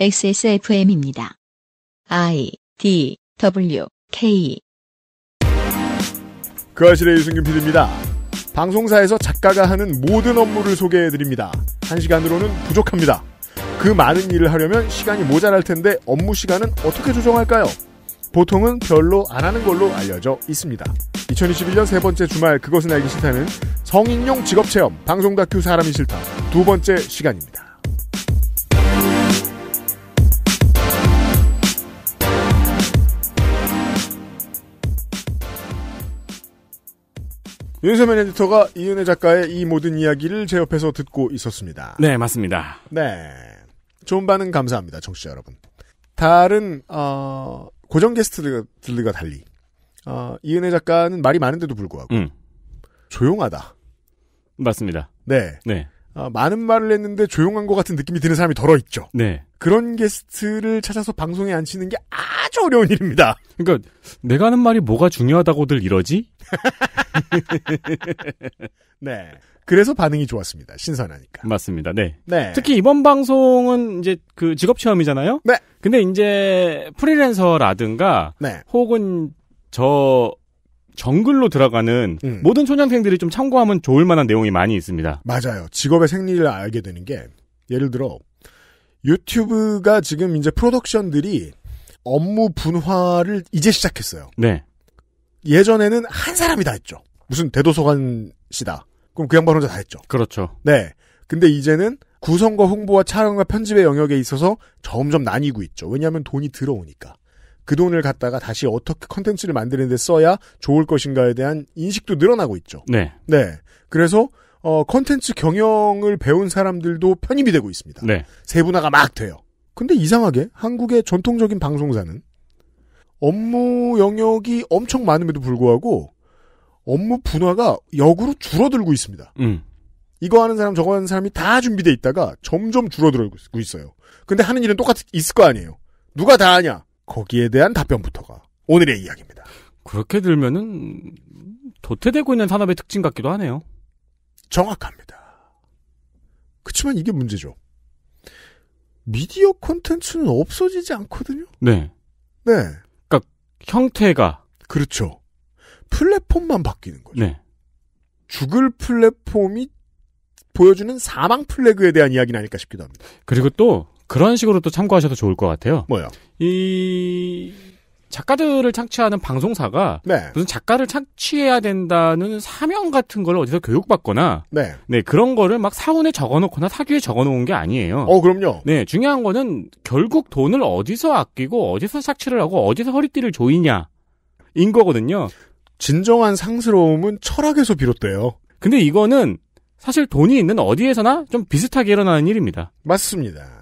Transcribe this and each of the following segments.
XSFM입니다. I D W K 그 아실의 유승균 PD입니다. 방송사에서 작가가 하는 모든 업무를 소개해드립니다. 한 시간으로는 부족합니다. 그 많은 일을 하려면 시간이 모자랄 텐데 업무 시간은 어떻게 조정할까요? 보통은 별로 안 하는 걸로 알려져 있습니다. 2021년 세 번째 주말 그것은 알기 싫다는 성인용 직업체험 방송 다큐 사람이 싫다 두 번째 시간입니다. 윤세민 에디터가 이은혜 작가의 이 모든 이야기를 제 옆에서 듣고 있었습니다. 네, 맞습니다. 네. 좋은 반응 감사합니다, 청취자 여러분. 다른, 어, 고정 게스트들과 달리, 어, 이은혜 작가는 말이 많은데도 불구하고, 음. 조용하다. 맞습니다. 네. 네. 아, 많은 말을 했는데 조용한 것 같은 느낌이 드는 사람이 덜어 있죠. 네. 그런 게스트를 찾아서 방송에 앉히는 게 아주 어려운 일입니다. 그러니까 내가 하는 말이 뭐가 중요하다고들 이러지? 네. 그래서 반응이 좋았습니다. 신선하니까. 맞습니다. 네. 네. 특히 이번 방송은 이제 그 직업 체험이잖아요. 네. 근데 이제 프리랜서라든가 네. 혹은 저 정글로 들어가는 음. 모든 초년생들이 좀 참고하면 좋을 만한 내용이 많이 있습니다. 맞아요. 직업의 생리를 알게 되는 게 예를 들어 유튜브가 지금 이제 프로덕션들이 업무 분화를 이제 시작했어요. 네. 예전에는 한 사람이 다 했죠. 무슨 대도서관 씨다. 그럼 그 양반 혼자 다 했죠. 그렇죠. 네. 근데 이제는 구성과 홍보와 촬영과 편집의 영역에 있어서 점점 나뉘고 있죠. 왜냐하면 돈이 들어오니까. 그 돈을 갖다가 다시 어떻게 컨텐츠를 만드는 데 써야 좋을 것인가에 대한 인식도 늘어나고 있죠. 네. 네. 그래서 어 컨텐츠 경영을 배운 사람들도 편입이 되고 있습니다. 네. 세분화가 막 돼요. 근데 이상하게 한국의 전통적인 방송사는 업무 영역이 엄청 많음에도 불구하고 업무 분화가 역으로 줄어들고 있습니다. 음. 이거 하는 사람 저거 하는 사람이 다 준비돼 있다가 점점 줄어들고 있어요. 근데 하는 일은 똑같이 있을 거 아니에요. 누가 다 하냐? 거기에 대한 답변부터가 오늘의 이야기입니다. 그렇게 들면은 도태되고 있는 산업의 특징 같기도 하네요. 정확합니다. 그렇지만 이게 문제죠. 미디어 콘텐츠는 없어지지 않거든요. 네. 네. 그러니까 형태가 그렇죠. 플랫폼만 바뀌는 거죠. 네. 죽을 플랫폼이 보여주는 사망 플래그에 대한 이야기는 아닐까 싶기도 합니다. 그리고 또 그런 식으로 또 참고하셔도 좋을 것 같아요. 뭐요? 이 작가들을 창취하는 방송사가 네. 무슨 작가를 창취해야 된다는 사명 같은 걸 어디서 교육받거나 네. 네 그런 거를 막 사원에 적어놓거나 사규에 적어놓은 게 아니에요. 어 그럼요. 네 중요한 거는 결국 돈을 어디서 아끼고 어디서 착취를 하고 어디서 허리띠를 조이냐 인 거거든요. 진정한 상스러움은 철학에서 비롯돼요. 근데 이거는 사실 돈이 있는 어디에서나 좀 비슷하게 일어나는 일입니다. 맞습니다.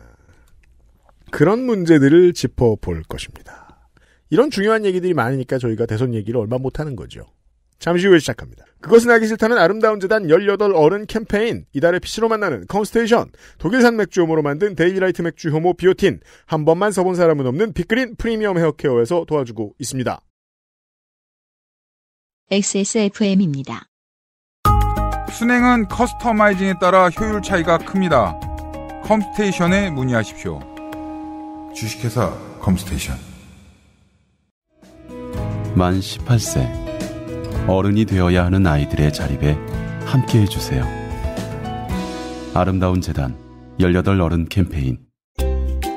그런 문제들을 짚어볼 것입니다. 이런 중요한 얘기들이 많으니까 저희가 대선 얘기를 얼마 못하는 거죠. 잠시 후에 시작합니다. 그것은 알기 싫다는 아름다운 재단 18 어른 캠페인 이달의 PC로 만나는 컴스테이션 독일산 맥주 홈으로 만든 데일리라이트 맥주 효모 비오틴 한 번만 써본 사람은 없는 빅그린 프리미엄 헤어케어에서 도와주고 있습니다. XSFM입니다. 순행은 커스터마이징에 따라 효율 차이가 큽니다. 컴스테이션에 문의하십시오. 주식회사 컴스테이션 만 18세 어른이 되어야 하는 아이들의 자립에 함께해 주세요. 아름다운 재단 18 어른 캠페인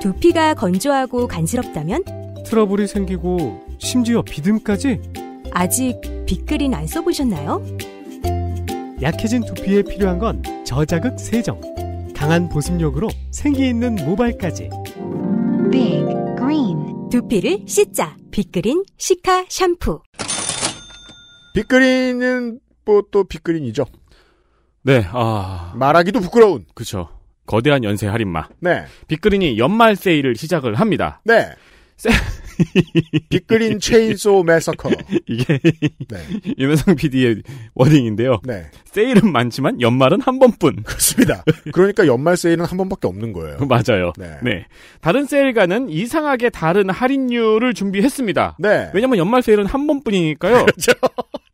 두피가 건조하고 간지럽다면 트러블이 생기고 심지어 비듬까지 아직 빅그린 안 써보셨나요? 약해진 두피에 필요한 건 저자극 세정 강한 보습력으로 생기 있는 모발까지 Big Green 두피를 씻자 빅그린 시카 샴푸 빅그린은 뭐 또 빅그린이죠. 네, 아 말하기도 부끄러운. 그렇 거대한 연쇄 할인마. 네. 빅그린이 연말 세일을 시작을 합니다. 네. 세... 빅그린 체인소 메서커 이게 네. 유명성 PD의 워딩인데요. 네. 세일은 많지만 연말은 한 번뿐. 그렇습니다. 그러니까 연말 세일은 한 번밖에 없는 거예요. 맞아요. 네. 네. 다른 세일과는 이상하게 다른 할인율을 준비했습니다. 네. 왜냐면 연말 세일은 한 번뿐이니까요. 그렇죠.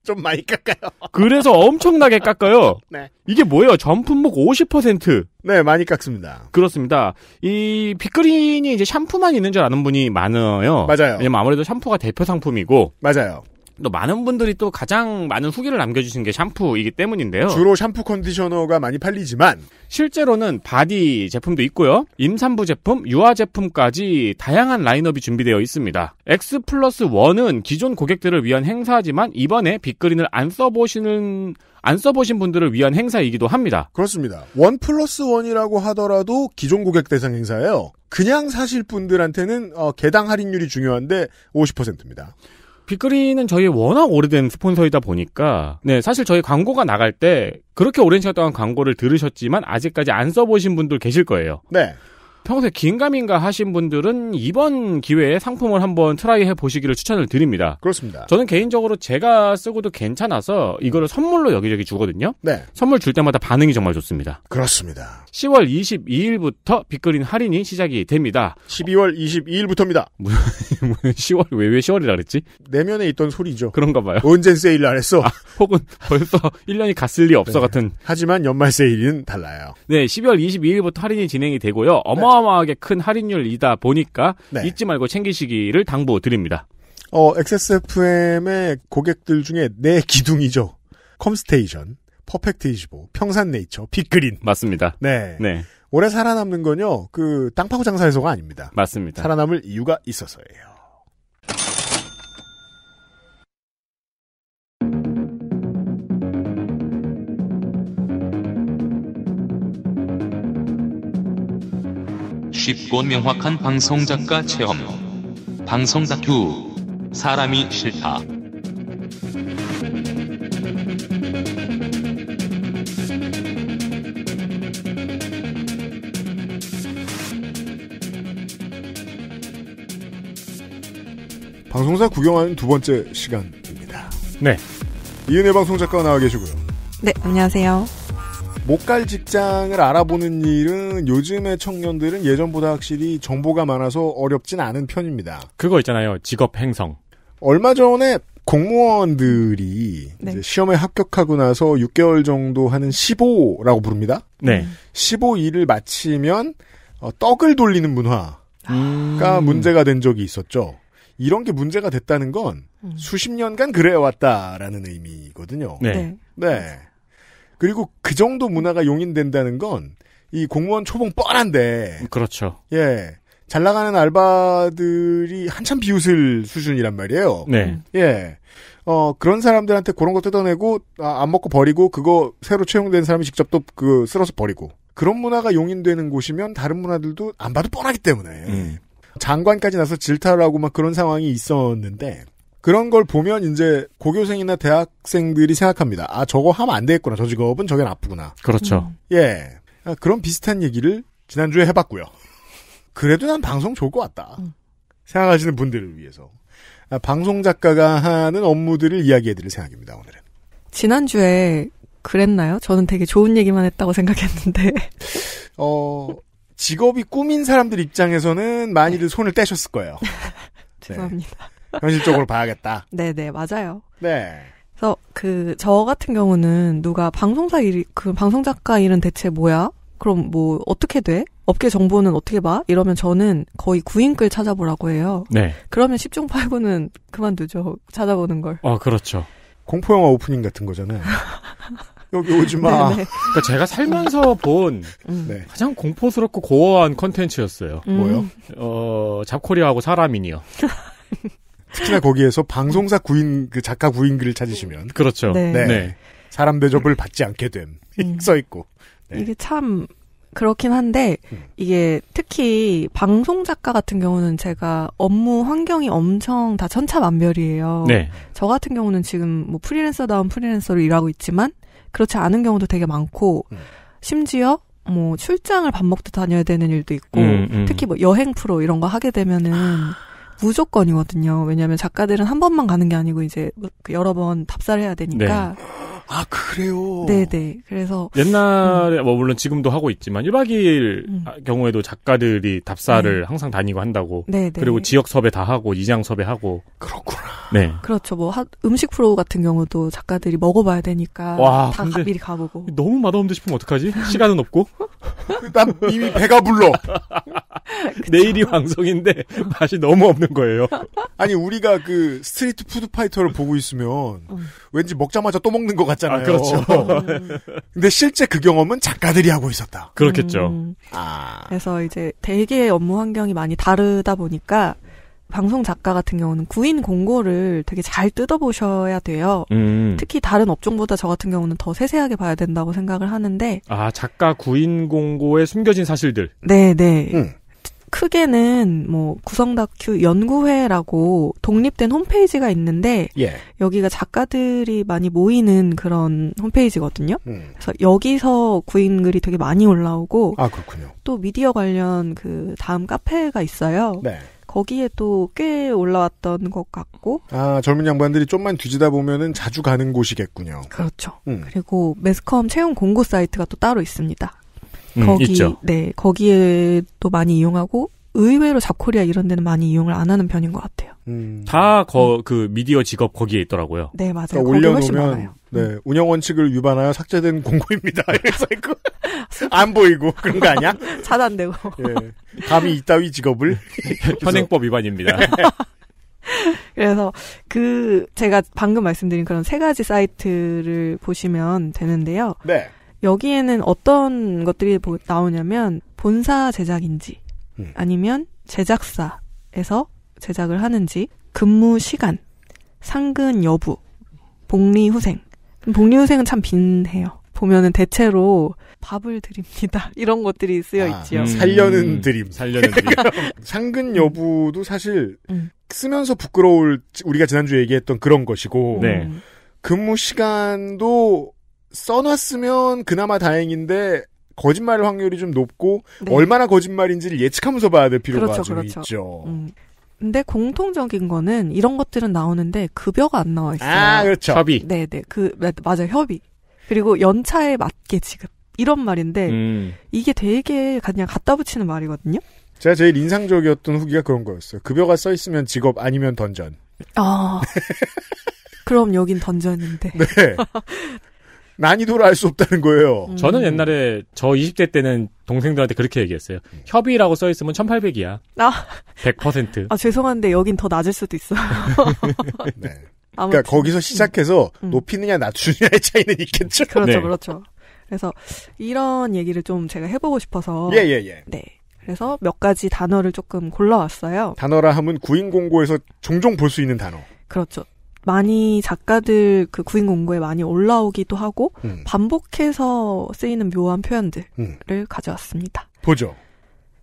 좀 많이 깎아요. 그래서 엄청나게 깎아요. 네. 이게 뭐예요? 전품목 50%. 네, 많이 깎습니다. 그렇습니다. 이 빅그린이 이제 샴푸만 있는 줄 아는 분이 많아요. 맞아요. 왜냐면 아무래도 샴푸가 대표 상품이고. 맞아요. 또 많은 분들이 또 가장 많은 후기를 남겨주신 게 샴푸이기 때문인데요. 주로 샴푸 컨디셔너가 많이 팔리지만 실제로는 바디 제품도 있고요. 임산부 제품, 유아 제품까지 다양한 라인업이 준비되어 있습니다. X 플러스 1은 기존 고객들을 위한 행사지만 이번에 빅그린을 안 써보시는 안 써보신 분들을 위한 행사이기도 합니다. 그렇습니다. 1 플러스 1이라고 하더라도 기존 고객 대상 행사예요. 그냥 사실 분들한테는 어, 개당 할인율이 중요한데 50%입니다. 빅그린은 저희 워낙 오래된 스폰서이다 보니까 네 사실 저희 광고가 나갈 때 그렇게 오랜 시간 동안 광고를 들으셨지만 아직까지 안 써보신 분들 계실 거예요. 네. 평소에 긴가민가 하신 분들은 이번 기회에 상품을 한번 트라이 해 보시기를 추천을 드립니다. 그렇습니다. 저는 개인적으로 제가 쓰고도 괜찮아서 이거를 음. 선물로 여기저기 주거든요. 네. 선물 줄 때마다 반응이 정말 좋습니다. 그렇습니다. 10월 22일부터 빅그린 할인이 시작이 됩니다. 12월 22일부터입니다. 10월 왜, 왜 10월이라 그랬지? 내면에 있던 소리죠. 그런가 봐요. 언젠 세일을 안 했어. 아, 혹은 벌써 1년이 갔을 리 없어 네. 같은. 하지만 연말 세일은 달라요. 네, 12월 22일부터 할인이 진행이 되고요. 네. 어마 어마어마하게 큰 할인율이다 보니까 네. 잊지 말고 챙기시기를 당부드립니다. 어, XSFM의 고객들 중에 내 기둥이죠. 컴스테이션, 퍼펙트25, 평산네이처, 빅그린. 맞습니다. 네. 네. 오래 살아남는 건요, 그, 땅 파고 장사해서가 아닙니다. 맞습니다. 살아남을 이유가 있어서예요. 쉽고 명확한 방송작가 체험. 방송 다큐. 사람이 싫다. 방송사 구경하는 두 번째 시간입니다. 네. 이은혜 방송 작가 나와 계시고요. 네, 안녕하세요. 못갈 직장을 알아보는 일은 요즘의 청년들은 예전보다 확실히 정보가 많아서 어렵진 않은 편입니다. 그거 있잖아요. 직업 행성. 얼마 전에 공무원들이 네. 시험에 합격하고 나서 6개월 정도 하는 15라고 부릅니다. 네. 15일을 음. 마치면 어, 떡을 돌리는 문화가 아. 음. 문제가 된 적이 있었죠. 이런 게 문제가 됐다는 건 음. 수십 년간 그래왔다라는 의미거든요. 네. 네. 네. 그리고 그 정도 문화가 용인된다는 건 이 공무원 초봉 뻔한데. 그렇죠. 예. 잘 나가는 알바들이 한참 비웃을 수준이란 말이에요. 네. 예. 어, 그런 사람들한테 그런 거 뜯어내고, 아, 안 먹고 버리고, 그거 새로 채용된 사람이 직접 또 그, 쓸어서 버리고. 그런 문화가 용인되는 곳이면 다른 문화들도 안 봐도 뻔하기 때문에. 음. 장관까지 나서 질타를 하고 막 그런 상황이 있었는데, 그런 걸 보면 이제 고교생이나 대학생들이 생각합니다. 아, 저거 하면 안 되겠구나. 저 직업은 저게 나쁘구나. 그렇죠. 음. 예. 아, 그런 비슷한 얘기를 지난주에 해봤고요. 그래도 난 방송 좋을 것 같다. 음. 생각하시는 분들을 위해서. 아, 방송 작가가 하는 업무들을 이야기해드릴 생각입니다, 오늘은. 지난주에 그랬나요? 저는 되게 좋은 얘기만 했다고 생각했는데. 어, 직업이 꾸민 사람들 입장에서는 많이들 네. 손을 떼셨을 거예요. 죄송합니다. 네. 현실적으로 봐야겠다. 네네, 네, 맞아요. 네. 그래서 그 저 같은 경우는 누가 방송사 일, 그 방송 작가 일은 대체 뭐야? 그럼 뭐 어떻게 돼? 업계 정보는 어떻게 봐? 이러면 저는 거의 구인글 찾아보라고 해요. 네. 그러면 10중 8구는 그만두죠. 찾아보는 걸. 아, 그렇죠. 공포 영화 오프닝 같은 거잖아요. 여기 오지 마. 네, 네. 그러니까 제가 살면서 본 음. 가장 공포스럽고 고어한 컨텐츠였어요. 음. 뭐요? 어, 잡코리아하고 사람이니요. 특히나 거기에서 방송사 구인 그 작가 구인글을 찾으시면 그렇죠. 네. 네. 네. 사람 대접을 받지 않게 됨. 음. 써 있고. 네. 이게 참 그렇긴 한데 음. 이게 특히 방송 작가 같은 경우는 제가 업무 환경이 엄청 다 천차만별이에요. 네. 저 같은 경우는 지금 뭐 프리랜서다운 프리랜서로 일하고 있지만 그렇지 않은 경우도 되게 많고 음. 심지어 뭐 출장을 밥 먹듯 다녀야 되는 일도 있고 음, 음. 특히 뭐 여행 프로 이런 거 하게 되면은 아. 무조건이거든요. 왜냐하면 작가들은 한 번만 가는 게 아니고 이제 뭐 그 여러 번 답사를 해야 되니까. 네. 아, 그래요? 네네. 그래서. 옛날에, 음. 뭐, 물론 지금도 하고 있지만, 1박 2일 음. 아, 경우에도 작가들이 답사를 네. 항상 다니고 한다고. 네네. 그리고 지역 섭외 다 하고, 이장 섭외하고. 그렇구나. 네. 그렇죠. 뭐, 하, 음식 프로 같은 경우도 작가들이 먹어봐야 되니까. 와, 다 가, 미리 가보고. 너무 맛없는데 싶으면 어떡하지? 시간은 없고. 난 그 이미 배가 불러. 내일이 방송인데, 맛이 너무 없는 거예요. 아니, 우리가 그 스트리트 푸드 파이터를 보고 있으면, 음. 왠지 먹자마자 또 먹는 것 같잖아요. 아, 그렇죠. 근데 실제 그 경험은 작가들이 하고 있었다. 그렇겠죠. 음, 아. 그래서 이제 대개의 업무 환경이 많이 다르다 보니까 방송 작가 같은 경우는 구인 공고를 되게 잘 뜯어보셔야 돼요. 음. 특히 다른 업종보다 저 같은 경우는 더 세세하게 봐야 된다고 생각을 하는데. 아, 작가 구인 공고에 숨겨진 사실들. 네네. 네. 음. 크게는 뭐 구성 다큐 연구회라고 독립된 홈페이지가 있는데 예. 여기가 작가들이 많이 모이는 그런 홈페이지거든요. 음. 그래서 여기서 구인 글이 되게 많이 올라오고 아 그렇군요. 또 미디어 관련 그 다음 카페가 있어요. 네. 거기에 또 꽤 올라왔던 것 같고. 아, 젊은 양반들이 좀만 뒤지다 보면은 자주 가는 곳이겠군요. 그렇죠. 음. 그리고 매스컴 채용 공고 사이트가 또 따로 있습니다. 음, 거기 있죠. 네 거기에 또 많이 이용하고 의외로 잡코리아 이런 데는 많이 이용을 안 하는 편인 것 같아요. 음. 다그 음. 미디어 직업 거기에 있더라고요. 네 맞아요. 그러니까 올려놓으면 음. 네 운영 원칙을 위반하여 삭제된 공고입니다. 이래서 있고 안 보이고 그런 거 아니야? 차단되고. 예. 감히 이따위 직업을 현행법 위반입니다. 네. 그래서 그 제가 방금 말씀드린 그런 세 가지 사이트를 보시면 되는데요. 네. 여기에는 어떤 것들이 나오냐면 본사 제작인지 음. 아니면 제작사에서 제작을 하는지 근무 시간, 상근 여부, 복리 후생. 복리 후생은 참 빈해요. 보면은 대체로 밥을 드립니다. 이런 것들이 쓰여 아, 있지요. 음. 살려는 음, 드림. 살려는 드림. 그러니까 상근 여부도 사실 음. 쓰면서 부끄러울 우리가 지난주에 얘기했던 그런 것이고 네. 음. 근무 시간도 써놨으면 그나마 다행인데 거짓말 확률이 좀 높고 네. 얼마나 거짓말인지를 예측하면서 봐야 될 필요가 그렇죠, 좀 그렇죠. 있죠. 음. 근데 공통적인 거는 이런 것들은 나오는데 급여가 안 나와 있어요. 아, 그렇죠. 협의. 그, 네, 네. 그 맞아 요 협의. 그리고 연차에 맞게 지급. 이런 말인데 음. 이게 되게 그냥 갖다 붙이는 말이거든요. 제가 제일 인상적이었던 후기가 그런 거였어요. 급여가 써 있으면 직업 아니면 던전. 아. 그럼 여긴 던전인데. 네. 난이도를 알 수 없다는 거예요. 음. 저는 옛날에 저 20대 때는 동생들한테 그렇게 얘기했어요. 음. 협의라고 써 있으면 1800이야. 아. 100%. 아, 죄송한데 여긴 더 낮을 수도 있어요. 네. 그러니까 거기서 시작해서 음. 음. 높이느냐 낮추느냐의 차이는 있겠죠. 그렇죠. 네. 그렇죠. 그래서 이런 얘기를 좀 제가 해 보고 싶어서 예, 예, 예. 네. 그래서 몇 가지 단어를 조금 골라왔어요. 단어라 하면 구인 공고에서 종종 볼 수 있는 단어. 그렇죠. 많이 작가들 그 구인 공고에 많이 올라오기도 하고 음. 반복해서 쓰이는 묘한 음. 표현들을 음. 가져왔습니다. 보죠.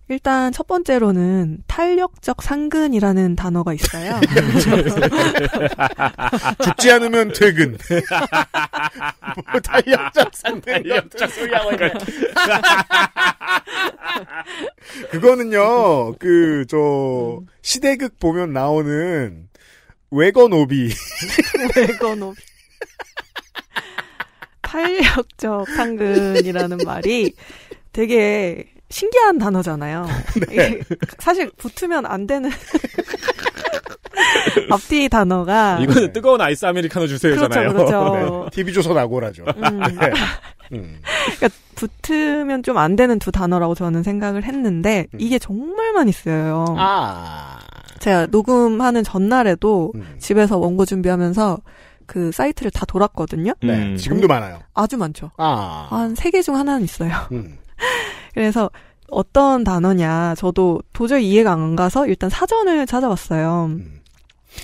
일단 첫 번째로는 탄력적 상근이라는 단어가 있어요. 죽지 않으면 퇴근. 뭐 탄력적 상근. 탄력적 소리하고 그거는요, 그, 저, 음. 시대극 보면 나오는 외건 오비. 외건 오비. 탄력적 상근이라는 말이 되게 신기한 단어잖아요. 네. 사실 붙으면 안 되는 앞뒤 단어가 이거는 네. 뜨거운 아이스 아메리카노 주세요잖아요. 그렇죠, 그렇죠. 네. TV 네. 조선 아고라죠. 음. 네. 음. 그러니까 붙으면 좀 안 되는 두 단어라고 저는 생각을 했는데 음. 이게 정말 많이 쓰여요. 아. 제가 녹음하는 전날에도 음. 집에서 원고 준비하면서 그 사이트를 다 돌았거든요. 네, 음. 지금도 많아요. 아주 많죠. 아. 한 세 개 중 하나는 있어요. 음. 그래서 어떤 단어냐, 저도 도저히 이해가 안 가서 일단 사전을 찾아봤어요. 음.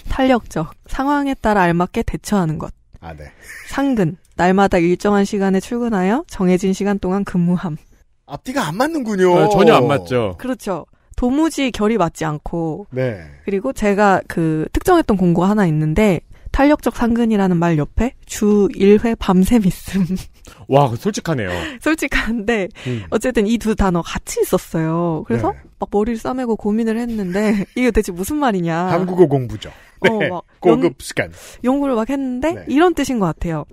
탄력적, 상황에 따라 알맞게 대처하는 것. 아, 네. 상근, 날마다 일정한 시간에 출근하여 정해진 시간 동안 근무함. 앞뒤가 안 맞는군요. 아, 전혀 안 맞죠. 그렇죠. 도무지 결이 맞지 않고 네. 그리고 제가 그 특정했던 공고가 하나 있는데 탄력적 상근이라는 말 옆에 주 1회 밤샘 있음. 와, 솔직하네요. 솔직한데 음. 어쨌든 이 두 단어 같이 있었어요. 그래서 네. 막 머리를 싸매고 고민을 했는데 이게 대체 무슨 말이냐. 한국어 공부죠. 어, 네. 어, 막 고급 연, 시간. 연구를 막 했는데 네. 이런 뜻인 것 같아요.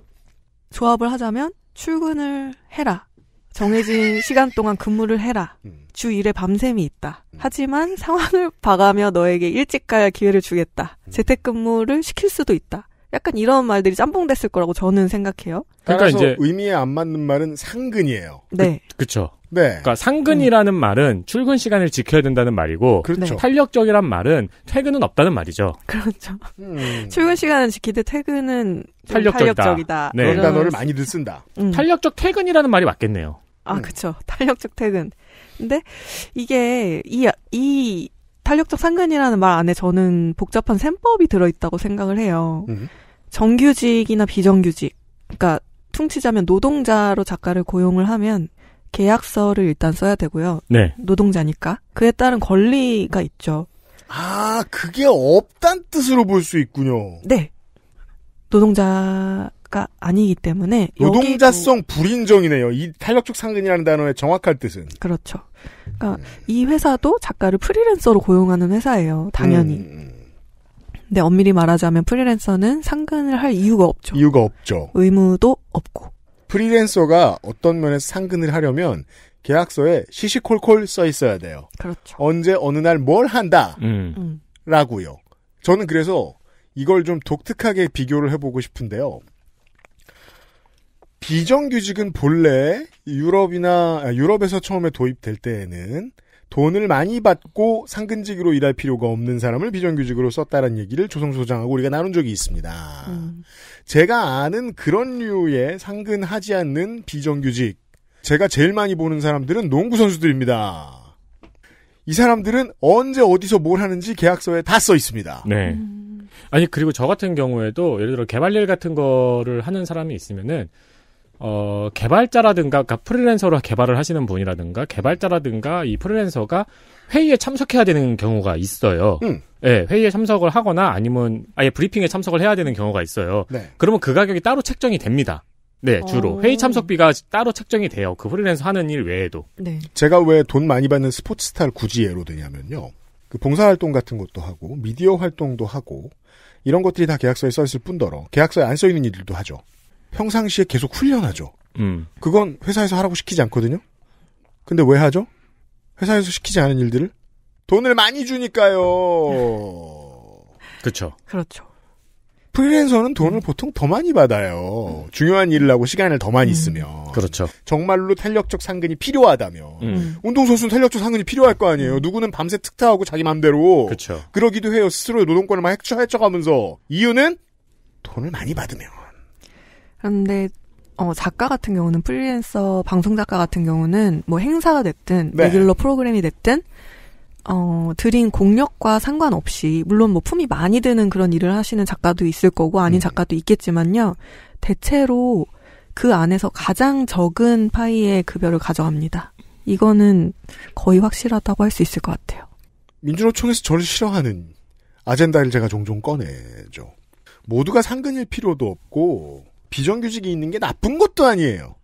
조합을 하자면 출근을 해라. 정해진 시간 동안 근무를 해라. 음. 주 일에 밤샘이 있다. 음. 하지만 상황을 봐가며 너에게 일찍 갈 기회를 주겠다. 음. 재택근무를 시킬 수도 있다. 약간 이런 말들이 짬뽕 됐을 거라고 저는 생각해요. 그러니까 이제 의미에 안 맞는 말은 상근이에요. 네. 그, 그쵸. 네. 그러니까 상근이라는 음. 말은 출근 시간을 지켜야 된다는 말이고 그렇죠. 탄력적이란 말은 퇴근은 없다는 말이죠. 그렇죠. 음. 출근 시간은 지키되 퇴근은 탄력적이다. 탄력적이다. 네. 그런 단어를 많이들 쓴다. 음. 탄력적 퇴근이라는 말이 맞겠네요. 아, 그렇죠. 탄력적 퇴근. 근데 이게 이 이 탄력적 상근이라는 말 안에 저는 복잡한 셈법이 들어있다고 생각을 해요. 음. 정규직이나 비정규직, 그러니까 퉁치자면 노동자로 작가를 고용을 하면 계약서를 일단 써야 되고요. 네. 노동자니까. 그에 따른 권리가 있죠. 아, 그게 없단 뜻으로 볼 수 있군요. 네. 노동자가 아니기 때문에 노동자성 불인정이네요. 이 탄력적 상근이라는 단어의 정확한 뜻은 그렇죠. 그러니까 이 회사도 작가를 프리랜서로 고용하는 회사예요. 당연히. 음, 음. 근데 엄밀히 말하자면 프리랜서는 상근을 할 이유가 없죠. 이유가 없죠. 의무도 없고. 프리랜서가 어떤 면에서 상근을 하려면 계약서에 시시콜콜 써 있어야 돼요. 그렇죠. 언제 어느 날 뭘 한다. 음. 음. 라고요. 저는 그래서 이걸 좀 독특하게 비교를 해보고 싶은데요. 비정규직은 본래 유럽이나 아, 유럽에서 처음에 도입될 때에는 돈을 많이 받고 상근직으로 일할 필요가 없는 사람을 비정규직으로 썼다는 얘기를 조성 소장하고 우리가 나눈 적이 있습니다. 음. 제가 아는 그런 류의 상근하지 않는 비정규직. 제가 제일 많이 보는 사람들은 농구 선수들입니다. 이 사람들은 언제 어디서 뭘 하는지 계약서에 다 써 있습니다. 네. 음. 아니 그리고 저 같은 경우에도 예를 들어 개발일 같은 거를 하는 사람이 있으면은 어, 개발자라든가, 그러니까 프리랜서로 개발을 하시는 분이라든가, 개발자라든가, 이 프리랜서가 회의에 참석해야 되는 경우가 있어요. 음. 예, 회의에 참석을 하거나 아니면 아예 브리핑에 참석을 해야 되는 경우가 있어요. 네. 그러면 그 가격이 따로 책정이 됩니다. 네, 주로. 어... 회의 참석비가 따로 책정이 돼요. 그 프리랜서 하는 일 외에도. 네. 제가 왜 돈 많이 받는 스포츠스타를 굳이 예로 드냐면요. 그 봉사활동 같은 것도 하고, 미디어 활동도 하고, 이런 것들이 다 계약서에 써있을 뿐더러, 계약서에 안 써있는 일들도 하죠. 평상시에 계속 훈련하죠. 음. 그건 회사에서 하라고 시키지 않거든요. 근데 왜 하죠? 회사에서 시키지 않은 일들을 돈을 많이 주니까요. 그렇죠. 그렇죠. 프리랜서는 돈을 음. 보통 더 많이 받아요. 음. 중요한 일을 하고 시간을 더 많이 음. 쓰면. 그렇죠. 정말로 탄력적 상근이 필요하다며. 음. 운동선수는 탄력적 상근이 필요할 거 아니에요. 음. 누구는 밤새 특타하고 자기 맘대로. 그렇죠. 그러기도 해요. 스스로의 노동권을 막 헤쳐헤쳐가면서. 이유는 돈을 많이 받으면. 그런데 어, 작가 같은 경우는 프리랜서 방송 작가 같은 경우는 뭐 행사가 됐든 네. 레귤러 프로그램이 됐든 어, 드린 공력과 상관없이 물론 뭐 품이 많이 드는 그런 일을 하시는 작가도 있을 거고 아닌 음. 작가도 있겠지만요. 대체로 그 안에서 가장 적은 파이의 급여를 가져갑니다. 이거는 거의 확실하다고 할 수 있을 것 같아요. 민주노총에서 저를 싫어하는 아젠다를 제가 종종 꺼내죠. 모두가 상근일 필요도 없고 비정규직이 있는 게 나쁜 것도 아니에요.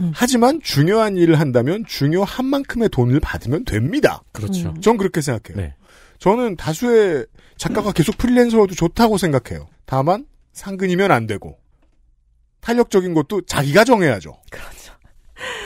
음. 하지만 중요한 일을 한다면 중요한 만큼의 돈을 받으면 됩니다. 그렇죠. 음. 전 그렇게 생각해요. 네. 저는 다수의 작가가 계속 프리랜서여도 좋다고 생각해요. 다만 상근이면 안 되고 탄력적인 것도 자기가 정해야죠. 그렇죠.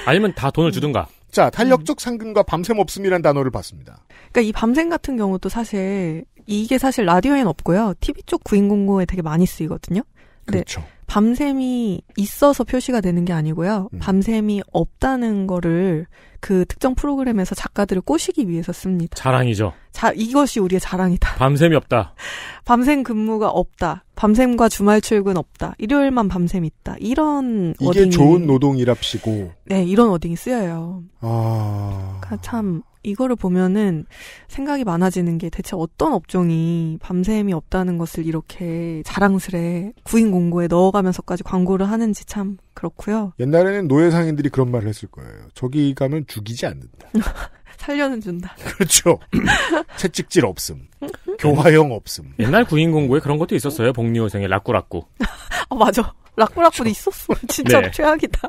아니면 다 돈을 주든가. 자, 음. 탄력적 상근과 밤샘 없음이란 단어를 봤습니다. 그러니까 이 밤샘 같은 경우도 사실 이게 사실 라디오엔 없고요. TV 쪽9인공9에 되게 많이 쓰이거든요. 그렇죠. 네. 밤샘이 있어서 표시가 되는 게 아니고요. 음. 밤샘이 없다는 거를 그 특정 프로그램에서 작가들을 꼬시기 위해서 씁니다. 자랑이죠. 자, 이것이 우리의 자랑이다. 밤샘이 없다. 밤샘 근무가 없다. 밤샘과 주말 출근 없다. 일요일만 밤샘 있다. 이런 이게 워딩이, 좋은 노동이랍시고. 네, 이런 워딩이 쓰여요. 아. 그러니까 참 이거를 보면은 생각이 많아지는 게 대체 어떤 업종이 밤샘이 없다는 것을 이렇게 자랑스레 구인 공고에 넣어가면서까지 광고를 하는지 참 그렇고요. 옛날에는 노예 상인들이 그런 말을 했을 거예요. 저기 가면 죽이지 않는다. 살려는 준다. 그렇죠. 채찍질 없음. 교화형 없음. 옛날 구인 공고에 그런 것도 있었어요. 복리호생의 라꾸라꾸. 아, 맞아. 라꾸라꾸도 그렇죠. 있었어. 진짜 네. 최악이다.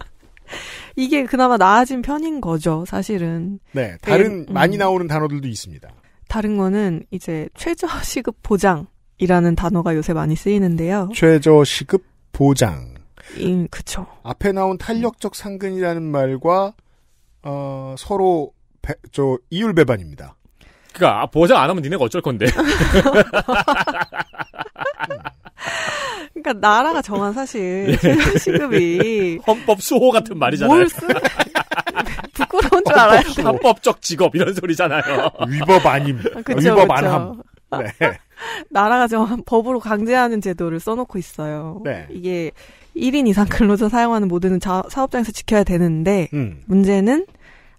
이게 그나마 나아진 편인 거죠, 사실은. 네, 네 다른 네, 많이 나오는 단어들도 있습니다. 다른 거는 이제 최저시급 보장이라는 단어가 요새 많이 쓰이는데요. 최저시급 보장. 음, 그쵸. 앞에 나온 탄력적 상근이라는 말과 어, 서로 배, 저 이율 배반입니다. 그니까 아, 보장 안 하면 니네가 어쩔 건데. 그러니까 나라가 정한 사실 네. 시급이 헌법 수호 같은 말이잖아요. 뭘 쓰? 부끄러운 줄 알아요. 헌법적 직업 이런 소리잖아요. 위법 아님. 아, 그쵸, 위법 그쵸. 안함. 네. 나라가 정한 법으로 강제하는 제도를 써놓고 있어요. 네. 이게 1인 이상 근로자 사용하는 모든 사업장에서 지켜야 되는데 음. 문제는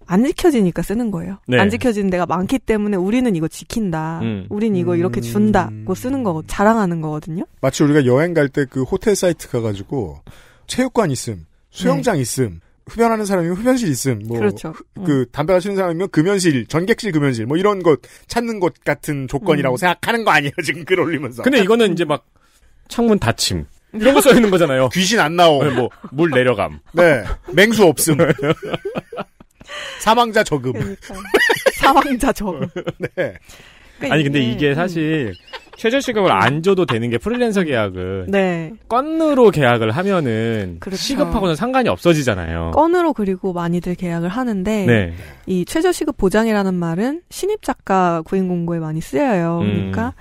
안 지켜지니까 쓰는 거예요. 네. 안 지켜지는 데가 많기 때문에 우리는 이거 지킨다. 음. 우린 이거 이렇게 음. 준다고 쓰는 거고 자랑하는 거거든요. 마치 우리가 여행 갈 때 그 호텔 사이트 가가지고 체육관 있음, 수영장 네. 있음, 흡연하는 사람이면 흡연실 있음, 뭐, 그렇죠. 응. 음. 그 담배 가시는 사람이면 금연실, 전객실 금연실, 뭐 이런 것 찾는 것 같은 조건이라고 음. 생각하는 거 아니에요 지금 글 올리면서. 근데 이거는 이제 막 창문 닫힘. 이런 거 써 있는 거잖아요. 귀신 안 나오. 네, 뭐물 내려감. 네, 맹수 없음. 사망자 저금. 그러니까. 사망자 저금. 네. 그러니까 아니 근데 이게 음. 사실 최저시급을 안 줘도 되는 게 프리랜서 계약은 네. 건으로 계약을 하면은 그렇죠. 시급하고는 상관이 없어지잖아요. 건으로 그리고 많이들 계약을 하는데 네. 이 최저시급 보장이라는 말은 신입 작가 구인 공고에 많이 쓰여요. 음. 그러니까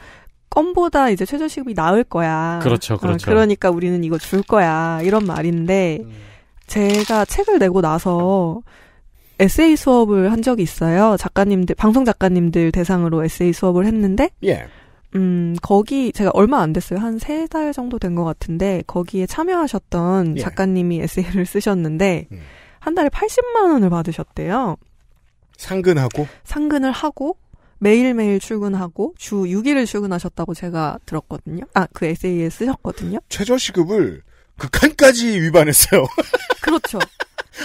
건보다 이제 최저시급이 나을 거야. 그렇죠, 어, 그렇죠. 어, 그러니까 우리는 이거 줄 거야 이런 말인데 음. 제가 책을 내고 나서 에세이 수업을 한 적이 있어요. 작가님들, 방송 작가님들 대상으로 에세이 수업을 했는데, 예. 음, 거기 제가 얼마 안 됐어요. 한 세 달 정도 된 것 같은데, 거기에 참여하셨던 예. 작가님이 에세이를 쓰셨는데, 음. 한 달에 80만원을 받으셨대요. 상근하고? 상근을 하고, 매일매일 출근하고, 주 6일을 출근하셨다고 제가 들었거든요. 아, 그 에세이에 쓰셨거든요. 최저시급을 극한까지 위반했어요. 그렇죠.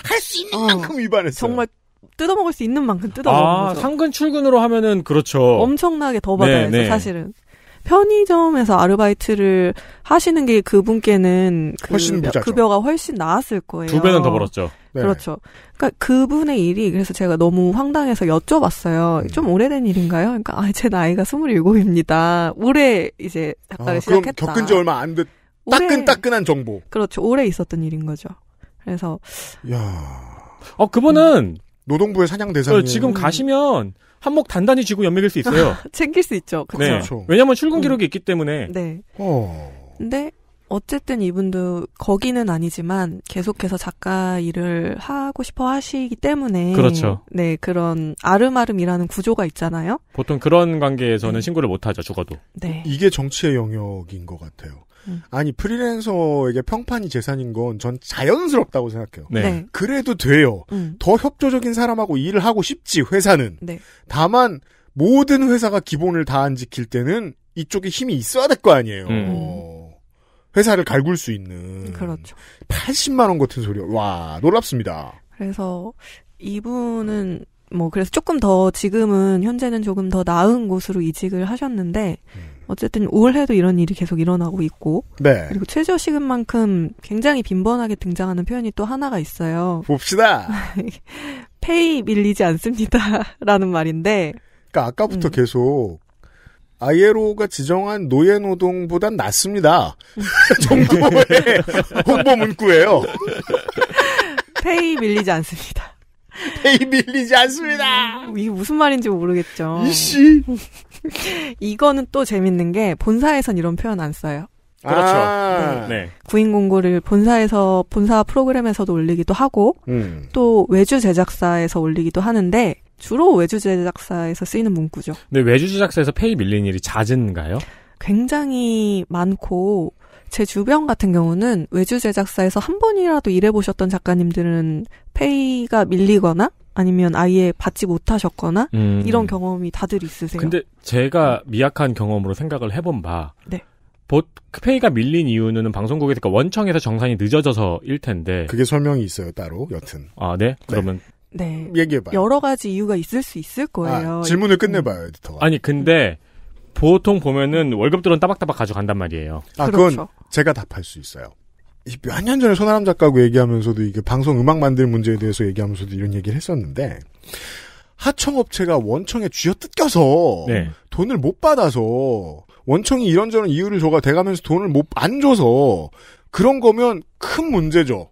할수 있는 어, 만큼 위반했어요. 정말 뜯어먹을 수 있는 만큼 뜯어먹는 아, 상근 출근으로 하면은 그렇죠. 엄청나게 더 받아야 네, 네. 사실은. 편의점에서 아르바이트를 하시는 게 그분께는 그 훨씬 부자죠. 급여가 훨씬 나았을 거예요. 두 배는 더 벌었죠. 네. 그렇죠. 그러니까 그분의 일이 그래서 제가 너무 황당해서 여쭤봤어요. 음. 좀 오래된 일인가요? 그러니까 아, 제 나이가 스물일곱입니다 올해 이제 아, 작가를 아, 시작했다. 겪은 지 얼마 안 됐. 따끈따끈한 정보. 그렇죠. 오래 있었던 일인 거죠. 그래서 야. 어 그분은 음. 노동부의 사냥 대상. 어, 지금 가시면 한몫 단단히 쥐고 연맥일 수 있어요. 챙길 수 있죠. 네. 그렇죠왜냐면 그렇죠. 출근 음. 기록이 음. 있기 때문에. 네. 어. 근데 어쨌든 이분도 거기는 아니지만 계속해서 작가 일을 하고 싶어 하시기 때문에 그렇죠. 네 그런 아름아름이라는 구조가 있잖아요. 보통 그런 관계에서는 네. 신고를 못 하죠 죽어도. 네. 이게 정치의 영역인 것 같아요. 아니 프리랜서에게 평판이 재산인 건 전 자연스럽다고 생각해요. 네. 네. 그래도 돼요. 음. 더 협조적인 사람하고 일을 하고 싶지 회사는. 네. 다만 모든 회사가 기본을 다 안 지킬 때는 이쪽에 힘이 있어야 될 거 아니에요. 음. 회사를 갈굴 수 있는. 그렇죠. 80만 원 같은 소리. 와 놀랍습니다. 그래서 이분은 뭐 그래서 조금 더 지금은 현재는 조금 더 나은 곳으로 이직을 하셨는데 음. 어쨌든 올해도 이런 일이 계속 일어나고 있고 네. 그리고 최저 시급만큼 굉장히 빈번하게 등장하는 표현이 또 하나가 있어요. 봅시다. 페이 밀리지 않습니다라는 말인데 그러니까 아까부터 음. 계속 ILO가 지정한 노예 노동보단 낫습니다. 정도의 홍보 문구예요. 페이 밀리지 않습니다. 대이 밀리지 않습니다. 음, 이게 무슨 말인지 모르겠죠. 이씨. 이거는 또 재밌는 게 본사에선 이런 표현 안 써요. 그렇죠. 아~ 네. 네. 구인 공고를 본사에서 본사 프로그램에서도 올리기도 하고 음. 또 외주 제작사에서 올리기도 하는데 주로 외주 제작사에서 쓰이는 문구죠. 근데 외주 제작사에서 페이 밀린 일이 잦은가요? 굉장히 많고 제 주변 같은 경우는 외주 제작사에서 한 번이라도 일해보셨던 작가님들은 페이가 밀리거나 아니면 아예 받지 못하셨거나 음. 이런 경험이 다들 있으세요. 근데 제가 네. 미약한 경험으로 생각을 해본 바. 네. 보, 페이가 밀린 이유는 방송국에그니까 원청에서 정산이 늦어져서일 텐데. 그게 설명이 있어요, 따로, 여튼. 아, 네? 네. 그러면. 네. 네. 얘기해봐요. 여러 가지 이유가 있을 수 있을 거예요. 아, 질문을 음. 끝내봐요, 에디터가. 아니, 근데 보통 보면은 월급들은 따박따박 가져간단 말이에요. 아, 그건 그렇 제가 답할 수 있어요. 몇 년 전에 손아람 작가하고 얘기하면서도 이게 방송 음악 만들 문제에 대해서 얘기하면서도 이런 얘기를 했었는데 하청업체가 원청에 쥐어뜯겨서 네. 돈을 못 받아서 원청이 이런저런 이유를 줘가 돼가면서 돈을 못 안 줘서 그런 거면 큰 문제죠.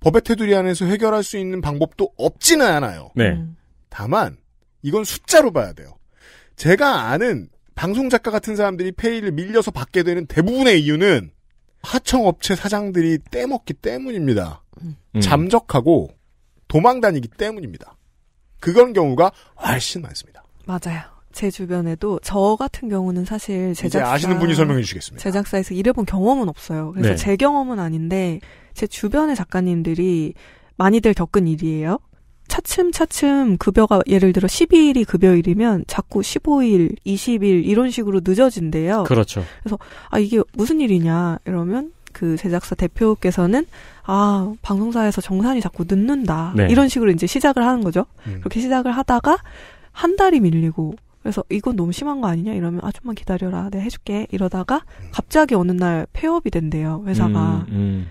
법의 테두리 안에서 해결할 수 있는 방법도 없지는 않아요. 네. 음. 다만 이건 숫자로 봐야 돼요. 제가 아는 방송 작가 같은 사람들이 페이를 밀려서 받게 되는 대부분의 이유는 하청업체 사장들이 떼먹기 때문입니다. 음. 잠적하고 도망다니기 때문입니다. 그런 경우가 훨씬 많습니다. 맞아요. 제 주변에도 저 같은 경우는 사실 제작사 아시는 분이 설명해 주시겠습니다. 제작사에서 일해본 경험은 없어요. 그래서 네. 제 경험은 아닌데 제 주변의 작가님들이 많이들 겪은 일이에요. 차츰차츰 급여가 예를 들어 12일이 급여일이면 자꾸 15일, 20일 이런 식으로 늦어진대요. 그렇죠. 그래서 아 이게 무슨 일이냐 이러면 그 제작사 대표께서는 아 방송사에서 정산이 자꾸 늦는다 네. 이런 식으로 이제 시작을 하는 거죠. 음. 그렇게 시작을 하다가 한 달이 밀리고 그래서 이건 너무 심한 거 아니냐 이러면 아 좀만 기다려라 내가 네, 해줄게 이러다가 갑자기 어느 날 폐업이 된대요 회사가. 음, 음.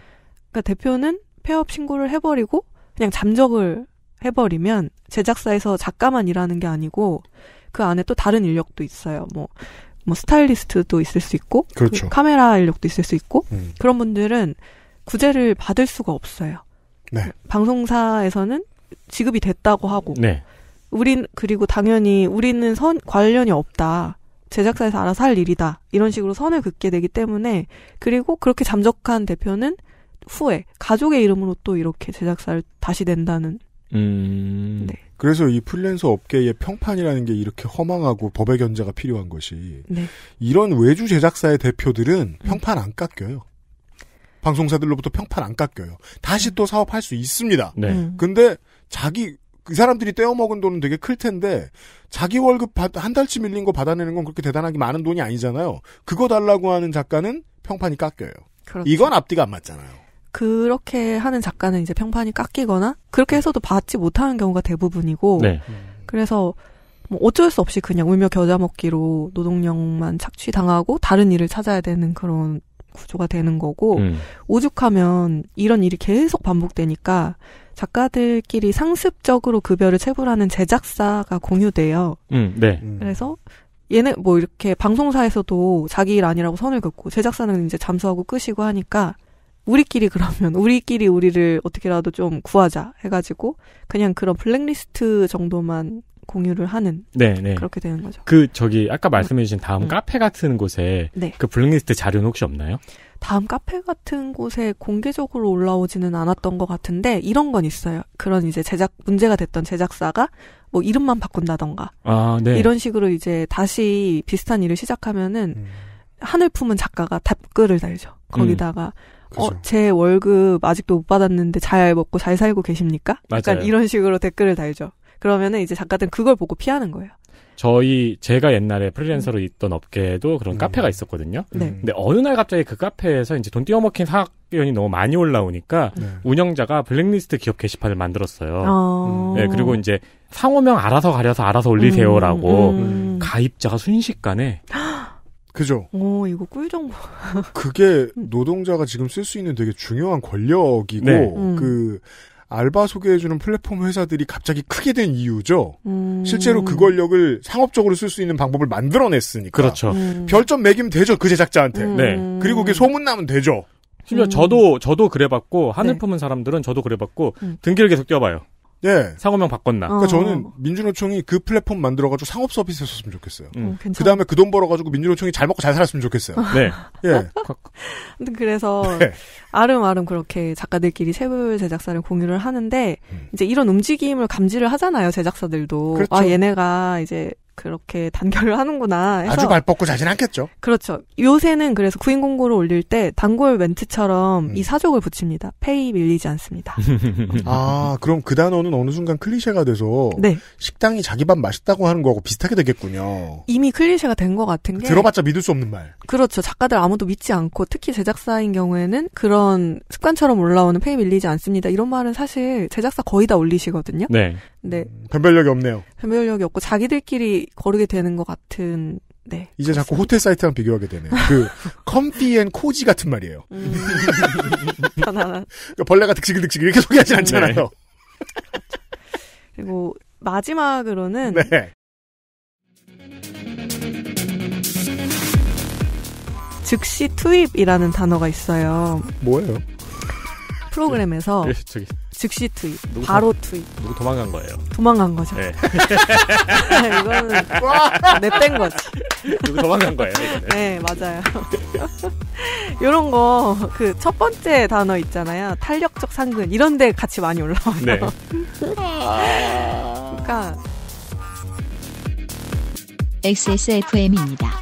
그러니까 대표는 폐업 신고를 해버리고 그냥 잠적을 해버리면 제작사에서 작가만 일하는 게 아니고 그 안에 또 다른 인력도 있어요. 뭐, 뭐 스타일리스트도 있을 수 있고, 그 그렇죠. 그 카메라 인력도 있을 수 있고, 음. 그런 분들은 구제를 받을 수가 없어요. 네. 방송사에서는 지급이 됐다고 하고, 네. 우린 그리고 당연히 우리는 선 관련이 없다. 제작사에서 알아서 할 일이다. 이런 식으로 선을 긋게 되기 때문에 그리고 그렇게 잠적한 대표는 후에 가족의 이름으로 또 이렇게 제작사를 다시 낸다는 음. 네. 그래서 이플랜서 업계의 평판이라는 게 이렇게 허망하고 법의 견제가 필요한 것이 네. 이런 외주 제작사의 대표들은 평판 안 깎여요. 방송사들로부터 평판 안 깎여요. 다시 또 사업할 수 있습니다. 네. 음. 근데 자기 그 사람들이 떼어먹은 돈은 되게 클 텐데 자기 월급 받, 한 달치 밀린 거 받아내는 건 그렇게 대단하게 많은 돈이 아니잖아요. 그거 달라고 하는 작가는 평판이 깎여요. 그렇죠. 이건 앞뒤가 안 맞잖아요. 그렇게 하는 작가는 이제 평판이 깎이거나 그렇게 해서도 받지 못하는 경우가 대부분이고 네. 그래서 뭐 어쩔 수 없이 그냥 울며 겨자 먹기로 노동력만 착취당하고 다른 일을 찾아야 되는 그런 구조가 되는 거고 음. 오죽하면 이런 일이 계속 반복되니까 작가들끼리 상습적으로 급여를 체불하는 제작사가 공유돼요. 음, 네. 음. 그래서 얘네 뭐 이렇게 방송사에서도 자기 일 아니라고 선을 긋고 제작사는 이제 잠수하고 끄시고 하니까 우리끼리 그러면 우리끼리 우리를 어떻게라도 좀 구하자 해가지고 그냥 그런 블랙리스트 정도만 공유를 하는 네네. 네. 그렇게 되는 거죠. 그 저기 아까 말씀해주신 다음 음. 카페 같은 곳에 네. 그 블랙리스트 자료는 혹시 없나요? 다음 카페 같은 곳에 공개적으로 올라오지는 않았던 것 같은데 이런 건 있어요. 그런 이제 제작 문제가 됐던 제작사가 뭐 이름만 바꾼다던가 아, 네. 이런 식으로 이제 다시 비슷한 일을 시작하면은 음. 하늘 품은 작가가 답글을 달죠. 음. 거기다가 음. 그죠. 어, 제 월급 아직도 못 받았는데 잘 먹고 잘 살고 계십니까? 맞아요. 약간 이런 식으로 댓글을 달죠. 그러면은 이제 작가들은 그걸 보고 피하는 거예요. 저희 제가 옛날에 프리랜서로 있던 업계에도 그런 음. 카페가 있었거든요. 네. 음. 근데 어느 날 갑자기 그 카페에서 이제 돈 띄어먹힌 사학연이 너무 많이 올라오니까 네. 운영자가 블랙리스트 기업 게시판을 만들었어요. 어... 네, 그리고 이제 상호명 알아서 가려서 알아서 올리세요라고 음, 음. 음. 가입자가 순식간에 그죠? 오, 이거 꿀정보. 그게 노동자가 지금 쓸 수 있는 되게 중요한 권력이고, 네. 음. 그, 알바 소개해주는 플랫폼 회사들이 갑자기 크게 된 이유죠. 음. 실제로 그 권력을 상업적으로 쓸 수 있는 방법을 만들어냈으니까. 그렇죠. 음. 별점 매기면 되죠, 그 제작자한테. 음. 네. 그리고 그게 소문나면 되죠. 심지어 음. 저도, 저도 그래봤고, 하늘 네. 품은 사람들은 저도 그래봤고, 음. 등기를 계속 뛰어봐요. 예. 상호명 바꿨나. 그니까 어. 그러니까 저는 민주노총이 그 플랫폼 만들어가지고 상업 서비스 했었으면 좋겠어요. 음. 어, 그 다음에 그 돈 벌어가지고 민주노총이 잘 먹고 잘 살았으면 좋겠어요. 네. 예. 어? 그래서 네. 아름아름 그렇게 작가들끼리 세부 제작사를 공유를 하는데 음. 이제 이런 움직임을 감지를 하잖아요. 제작사들도. 그렇죠. 아 얘네가 이제 그렇게 단결을 하는구나. 해서 아주 발 뻗고 자진 않겠죠. 그렇죠. 요새는 그래서 구인 공고를 올릴 때 단골 멘트처럼 음. 이 사족을 붙입니다. 페이 밀리지 않습니다. 아, 그럼 그 단어는 어느 순간 클리셰가 돼서 네. 식당이 자기 밥 맛있다고 하는 거하고 비슷하게 되겠군요. 이미 클리셰가 된 것 같은 게 들어봤자 믿을 수 없는 말. 그렇죠. 작가들 아무도 믿지 않고 특히 제작사인 경우에는 그런 습관처럼 올라오는 페이 밀리지 않습니다. 이런 말은 사실 제작사 거의 다 올리시거든요. 네. 네. 변별력이 없네요. 변별력이 없고 자기들끼리 거르게 되는 것 같은 네. 이제 그렇습니다. 자꾸 호텔 사이트랑 비교하게 되네요. 그 컴피 앤 코지 같은 말이에요. 음, 편안한. 그러니까 벌레가 득실득실 이렇게 소개하지 음, 않잖아요. 네. 그리고 마지막으로는 네. 즉시 투입이라는 단어가 있어요. 뭐예요? 프로그램에서 예, 저기 즉시 투입, 누구, 바로 투입. 누구 도망간 거예요? 도망간 거죠. 네. 이거는 내뺀 거지. 누구 도망간 거예요? 이거는. 네, 맞아요. 이런 거 그 첫 번째 단어 있잖아요. 탄력적 상근 이런데 같이 많이 올라와요. 네. 그러니까 XSFM입니다.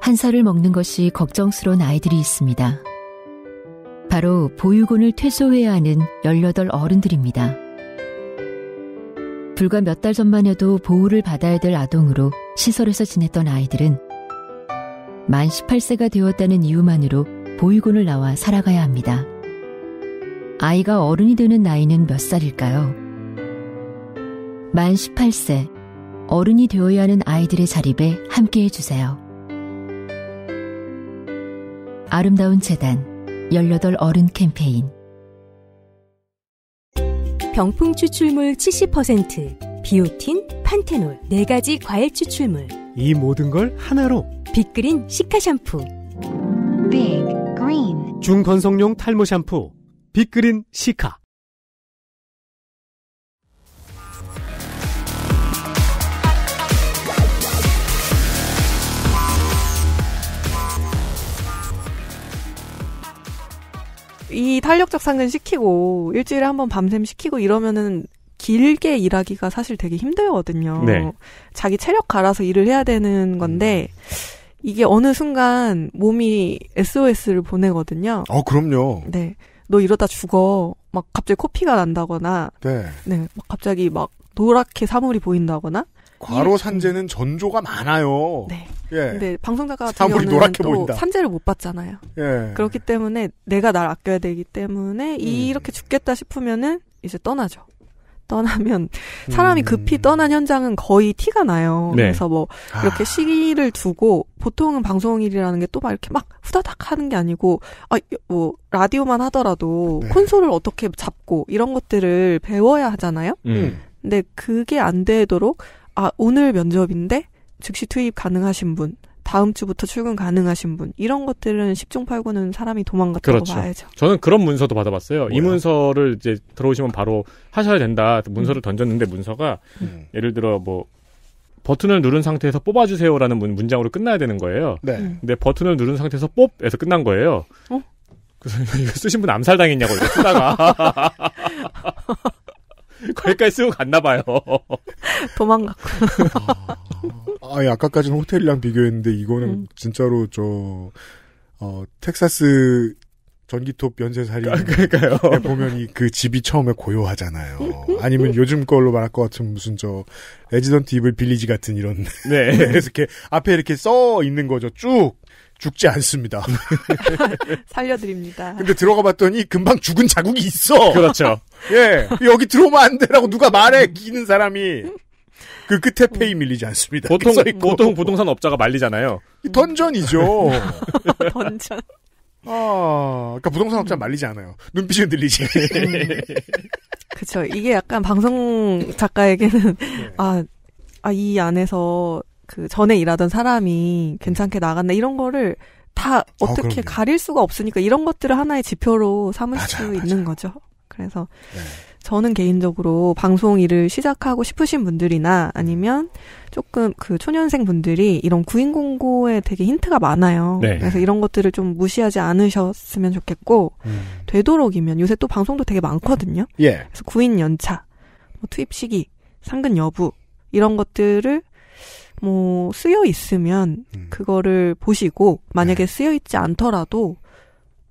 한 살을 먹는 것이 걱정스러운 아이들이 있습니다. 바로 보육원을 퇴소해야 하는 18 어른들입니다. 불과 몇 달 전만 해도 보호를 받아야 될 아동으로 시설에서 지냈던 아이들은 만 18세가 되었다는 이유만으로 보육원을 나와 살아가야 합니다. 아이가 어른이 되는 나이는 몇 살일까요? 만 18세, 어른이 되어야 하는 아이들의 자립에 함께 해주세요. 아름다운 재단 18 어른 캠페인 병풍 추출물 70% 비오틴, 판테놀 네가지 과일 추출물 이 모든 걸 하나로 빅그린 시카 샴푸 빅그린 중건성용 탈모 샴푸 빅그린 시카 이 탄력적 상근 시키고 일주일에 한 번 밤샘 시키고 이러면은 길게 일하기가 사실 되게 힘들거든요. 네. 자기 체력 갈아서 일을 해야 되는 건데 음. 이게 어느 순간 몸이 SOS를 보내거든요. 아, 그럼요. 네. 너 이러다 죽어. 막 갑자기 코피가 난다거나. 네. 네. 막 갑자기 막 노랗게 사물이 보인다거나. 과로 예. 산재는 전조가 많아요. 네. 예. 근데 방송자가 같은 경우는 또보 산재를 못 받잖아요. 예. 그렇기 때문에 내가 날 아껴야 되기 때문에 음. 이렇게 죽겠다 싶으면은 이제 떠나죠. 떠나면 음. 사람이 급히 떠난 현장은 거의 티가 나요. 네. 그래서 뭐 이렇게 아. 시기를 두고 보통은 방송일이라는 게 또 막 이렇게 막 후다닥 하는 게 아니고 아뭐 라디오만 하더라도 네. 콘솔을 어떻게 잡고 이런 것들을 배워야 하잖아요. 음. 근데 그게 안 되도록 아, 오늘 면접인데 즉시 투입 가능하신 분, 다음 주부터 출근 가능하신 분 이런 것들은 10중 8구는 사람이 도망갔다고 그렇죠. 봐야죠. 저는 그런 문서도 받아봤어요. 뭐야? 이 문서를 이제 들어오시면 바로 하셔야 된다. 문서를 음. 던졌는데 문서가 음. 예를 들어 뭐 버튼을 누른 상태에서 뽑아주세요라는 문장으로 끝나야 되는 거예요. 네. 음. 근데 버튼을 누른 상태에서 뽑에서 끝난 거예요. 어? 그래서 이거 쓰신 분 암살당했냐고 이거 쓰다가 거기까지 쓰고 갔나봐요. 도망갔고. 아, 아까까지는 호텔이랑 비교했는데 이거는 음. 진짜로 저 어, 텍사스 전기톱 연쇄살인 아, 그러니까요. 보면 이그 집이 처음에 고요하잖아요. 아니면 요즘 걸로 말할 것 같은 무슨 저 레지던트 이블 빌리지 같은 이런 네. 이렇게 앞에 이렇게 써 있는 거죠. 쭉 죽지 않습니다. 살려드립니다. 근데 들어가 봤더니 금방 죽은 자국이 있어. 그렇죠. 예. 여기 들어오면 안 되라고 누가 말해. 기는 사람이. 그 끝에 페이 밀리지 않습니다. 보통, 보통 부동산 업자가 말리잖아요. 던전이죠. 던전. 아, 그러니까 부동산 업자 말리지 않아요. 눈빛이 흔들리지. 그쵸 이게 약간 방송 작가에게는 네. 아, 아, 이 안에서 그 전에 일하던 사람이 괜찮게 음. 나갔나 이런 거를 다 아, 어떻게 어, 가릴 수가 없으니까 이런 것들을 하나의 지표로 삼을 맞아, 수 맞아. 있는 거죠. 그래서 네. 저는 개인적으로 방송 일을 시작하고 싶으신 분들이나 아니면 조금 그 초년생 분들이 이런 구인 공고에 되게 힌트가 많아요. 네. 그래서 이런 것들을 좀 무시하지 않으셨으면 좋겠고 음. 되도록이면 요새 또 방송도 되게 많거든요. 예. 그래서 구인 연차, 뭐 투입 시기, 상근 여부 이런 것들을 뭐 쓰여 있으면 음. 그거를 보시고 만약에 네. 쓰여 있지 않더라도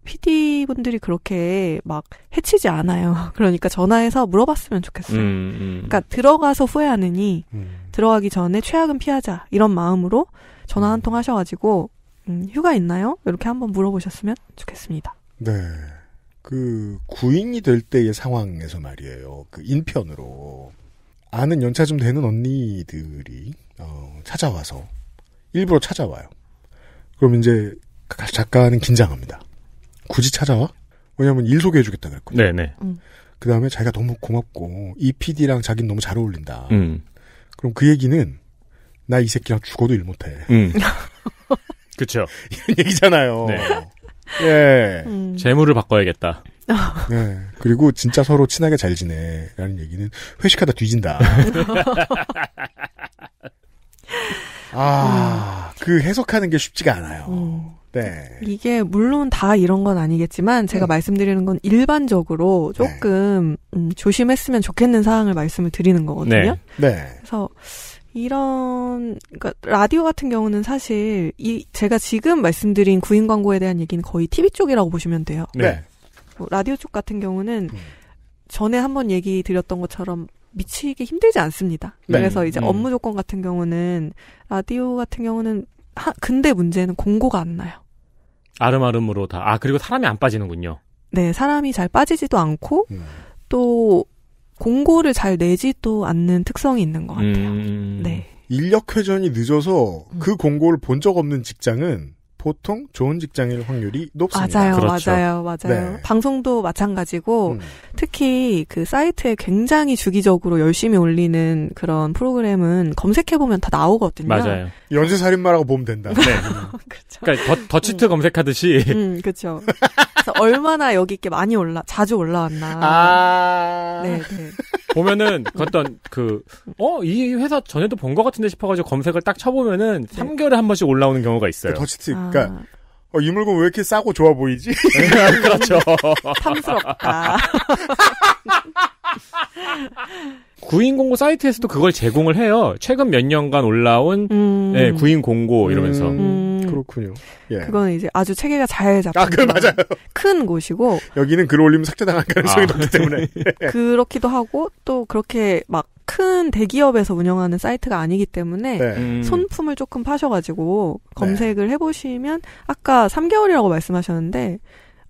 PD 분들이 그렇게 막 해치지 않아요. 그러니까 전화해서 물어봤으면 좋겠어요. 음, 음. 그러니까 들어가서 후회하느니 음. 들어가기 전에 최악은 피하자 이런 마음으로 전화 음. 한통 하셔가지고 음, 휴가 있나요? 이렇게 한번 물어보셨으면 좋겠습니다. 네. 그 구인이 될 때의 상황에서 말이에요. 그 인편으로 아는 연차 좀 되는 언니들이 어, 찾아와서 일부러 찾아와요. 그럼 이제 작가는 긴장합니다. 굳이 찾아와? 왜냐하면 일 소개해주겠다 그랬거든요. 네네. 네. 음. 그 다음에 자기가 너무 고맙고 이 PD랑 자기는 너무 잘 어울린다. 음. 그럼 그 얘기는 나 이 새끼랑 죽어도 일 못해. 음. 그렇죠. 이런 얘기잖아요. 네. 예. 음. 재물을 바꿔야겠다. 네. 그리고 진짜 서로 친하게 잘 지내라는 얘기는 회식하다 뒤진다. 아, 음. 그 해석하는 게 쉽지가 않아요. 음. 네. 이게 물론 다 이런 건 아니겠지만 제가 음. 말씀드리는 건 일반적으로 조금 네. 음, 조심했으면 좋겠는 사항을 말씀을 드리는 거거든요. 네. 네. 그래서 이런 그러니까 라디오 같은 경우는 사실 이 제가 지금 말씀드린 구인 광고에 대한 얘기는 거의 TV 쪽이라고 보시면 돼요. 네. 뭐 라디오 쪽 같은 경우는 음. 전에 한번 얘기 드렸던 것처럼 미치기 힘들지 않습니다. 네. 그래서 네. 이제 음. 업무 조건 같은 경우는 라디오 같은 경우는 하, 근데 문제는 공고가 안 나요. 아름아름으로 다. 아 그리고 사람이 안 빠지는군요. 네, 사람이 잘 빠지지도 않고 음. 또 공고를 잘 내지도 않는 특성이 있는 것 같아요. 음. 음, 음. 네. 인력 회전이 늦어서 음. 그 공고를 본 적 없는 직장은 보통 좋은 직장일 확률이 높습니다. 맞아요, 그렇죠. 맞아요, 맞아요. 네. 방송도 마찬가지고 음. 특히 그 사이트에 굉장히 주기적으로 열심히 올리는 그런 프로그램은 검색해 보면 다 나오거든요. 맞아요. 연쇄 살인마라고 보면 된다. 네. 그렇죠. 그러니까 더, 치트 음. 검색하듯이. 음, 그렇죠. 얼마나 여기 있게 많이 올라, 자주 올라왔나. 아. 네, 네. 보면은 어떤 그 어 이 회사 전에도 본 것 같은데 싶어가지고 검색을 딱 쳐보면은 네. 3개월에 한 번씩 올라오는 경우가 있어요. 그 더치트, 그러니까 아. 어, 이 물건 왜 이렇게 싸고 좋아 보이지? 그렇죠. 탐스럽다. 구인 공고 사이트에서도 그걸 제공을 해요. 최근 몇 년간 올라온 음. 예, 네, 구인 공고 이러면서. 음. 음. 그렇군요. 예. 그거는 이제 아주 체계가 잘잡혀 아, 그 맞아요. 큰 곳이고. 여기는 글 올리면 삭제당할 가능성이 아. 높기 때문에. 그렇기도 하고 또 그렇게 막 큰 대기업에서 운영하는 사이트가 아니기 때문에 네. 음. 손품을 조금 파셔가지고 검색을 네. 해보시면 아까 3개월이라고 말씀하셨는데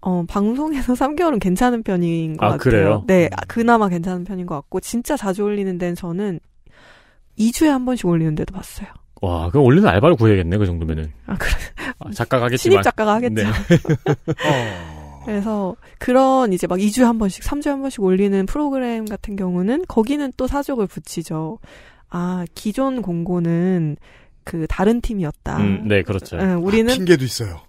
어, 방송에서 3개월은 괜찮은 편인 것 아, 같아요. 그래요? 네, 음. 아, 그나마 괜찮은 편인 것 같고, 진짜 자주 올리는 데는 저는 2주에 한 번씩 올리는 데도 봤어요. 와, 그럼 올리는 알바를 구해야겠네, 그 정도면은. 아, 그래. 아, 작가가 겠지 신입 작가가 하겠죠. 네. 어. 그래서 그런 이제 막 2주에 한 번씩, 3주에 한 번씩 올리는 프로그램 같은 경우는 거기는 또 사족을 붙이죠. 아, 기존 공고는 그 다른 팀이었다. 음, 네, 그렇죠. 응, 예, 우리는 아, 핑계도 있어요.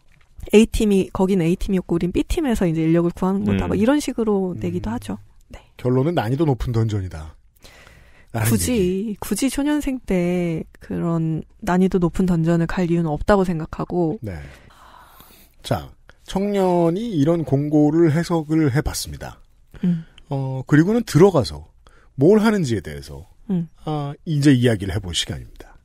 A팀이 거긴 A팀이었고 우린 B팀에서 이제 인력을 구하는 거다. 음. 이런 식으로 내기도 음. 하죠. 네. 결론은 난이도 높은 던전이다. 굳이 얘기. 굳이 초년생 때 그런 난이도 높은 던전을 갈 이유는 없다고 생각하고 네. 자, 청년이 이런 공고를 해석을 해 봤습니다. 음. 어, 그리고는 들어가서 뭘 하는지에 대해서 음. 아, 이제 이야기를 해볼 시간입니다.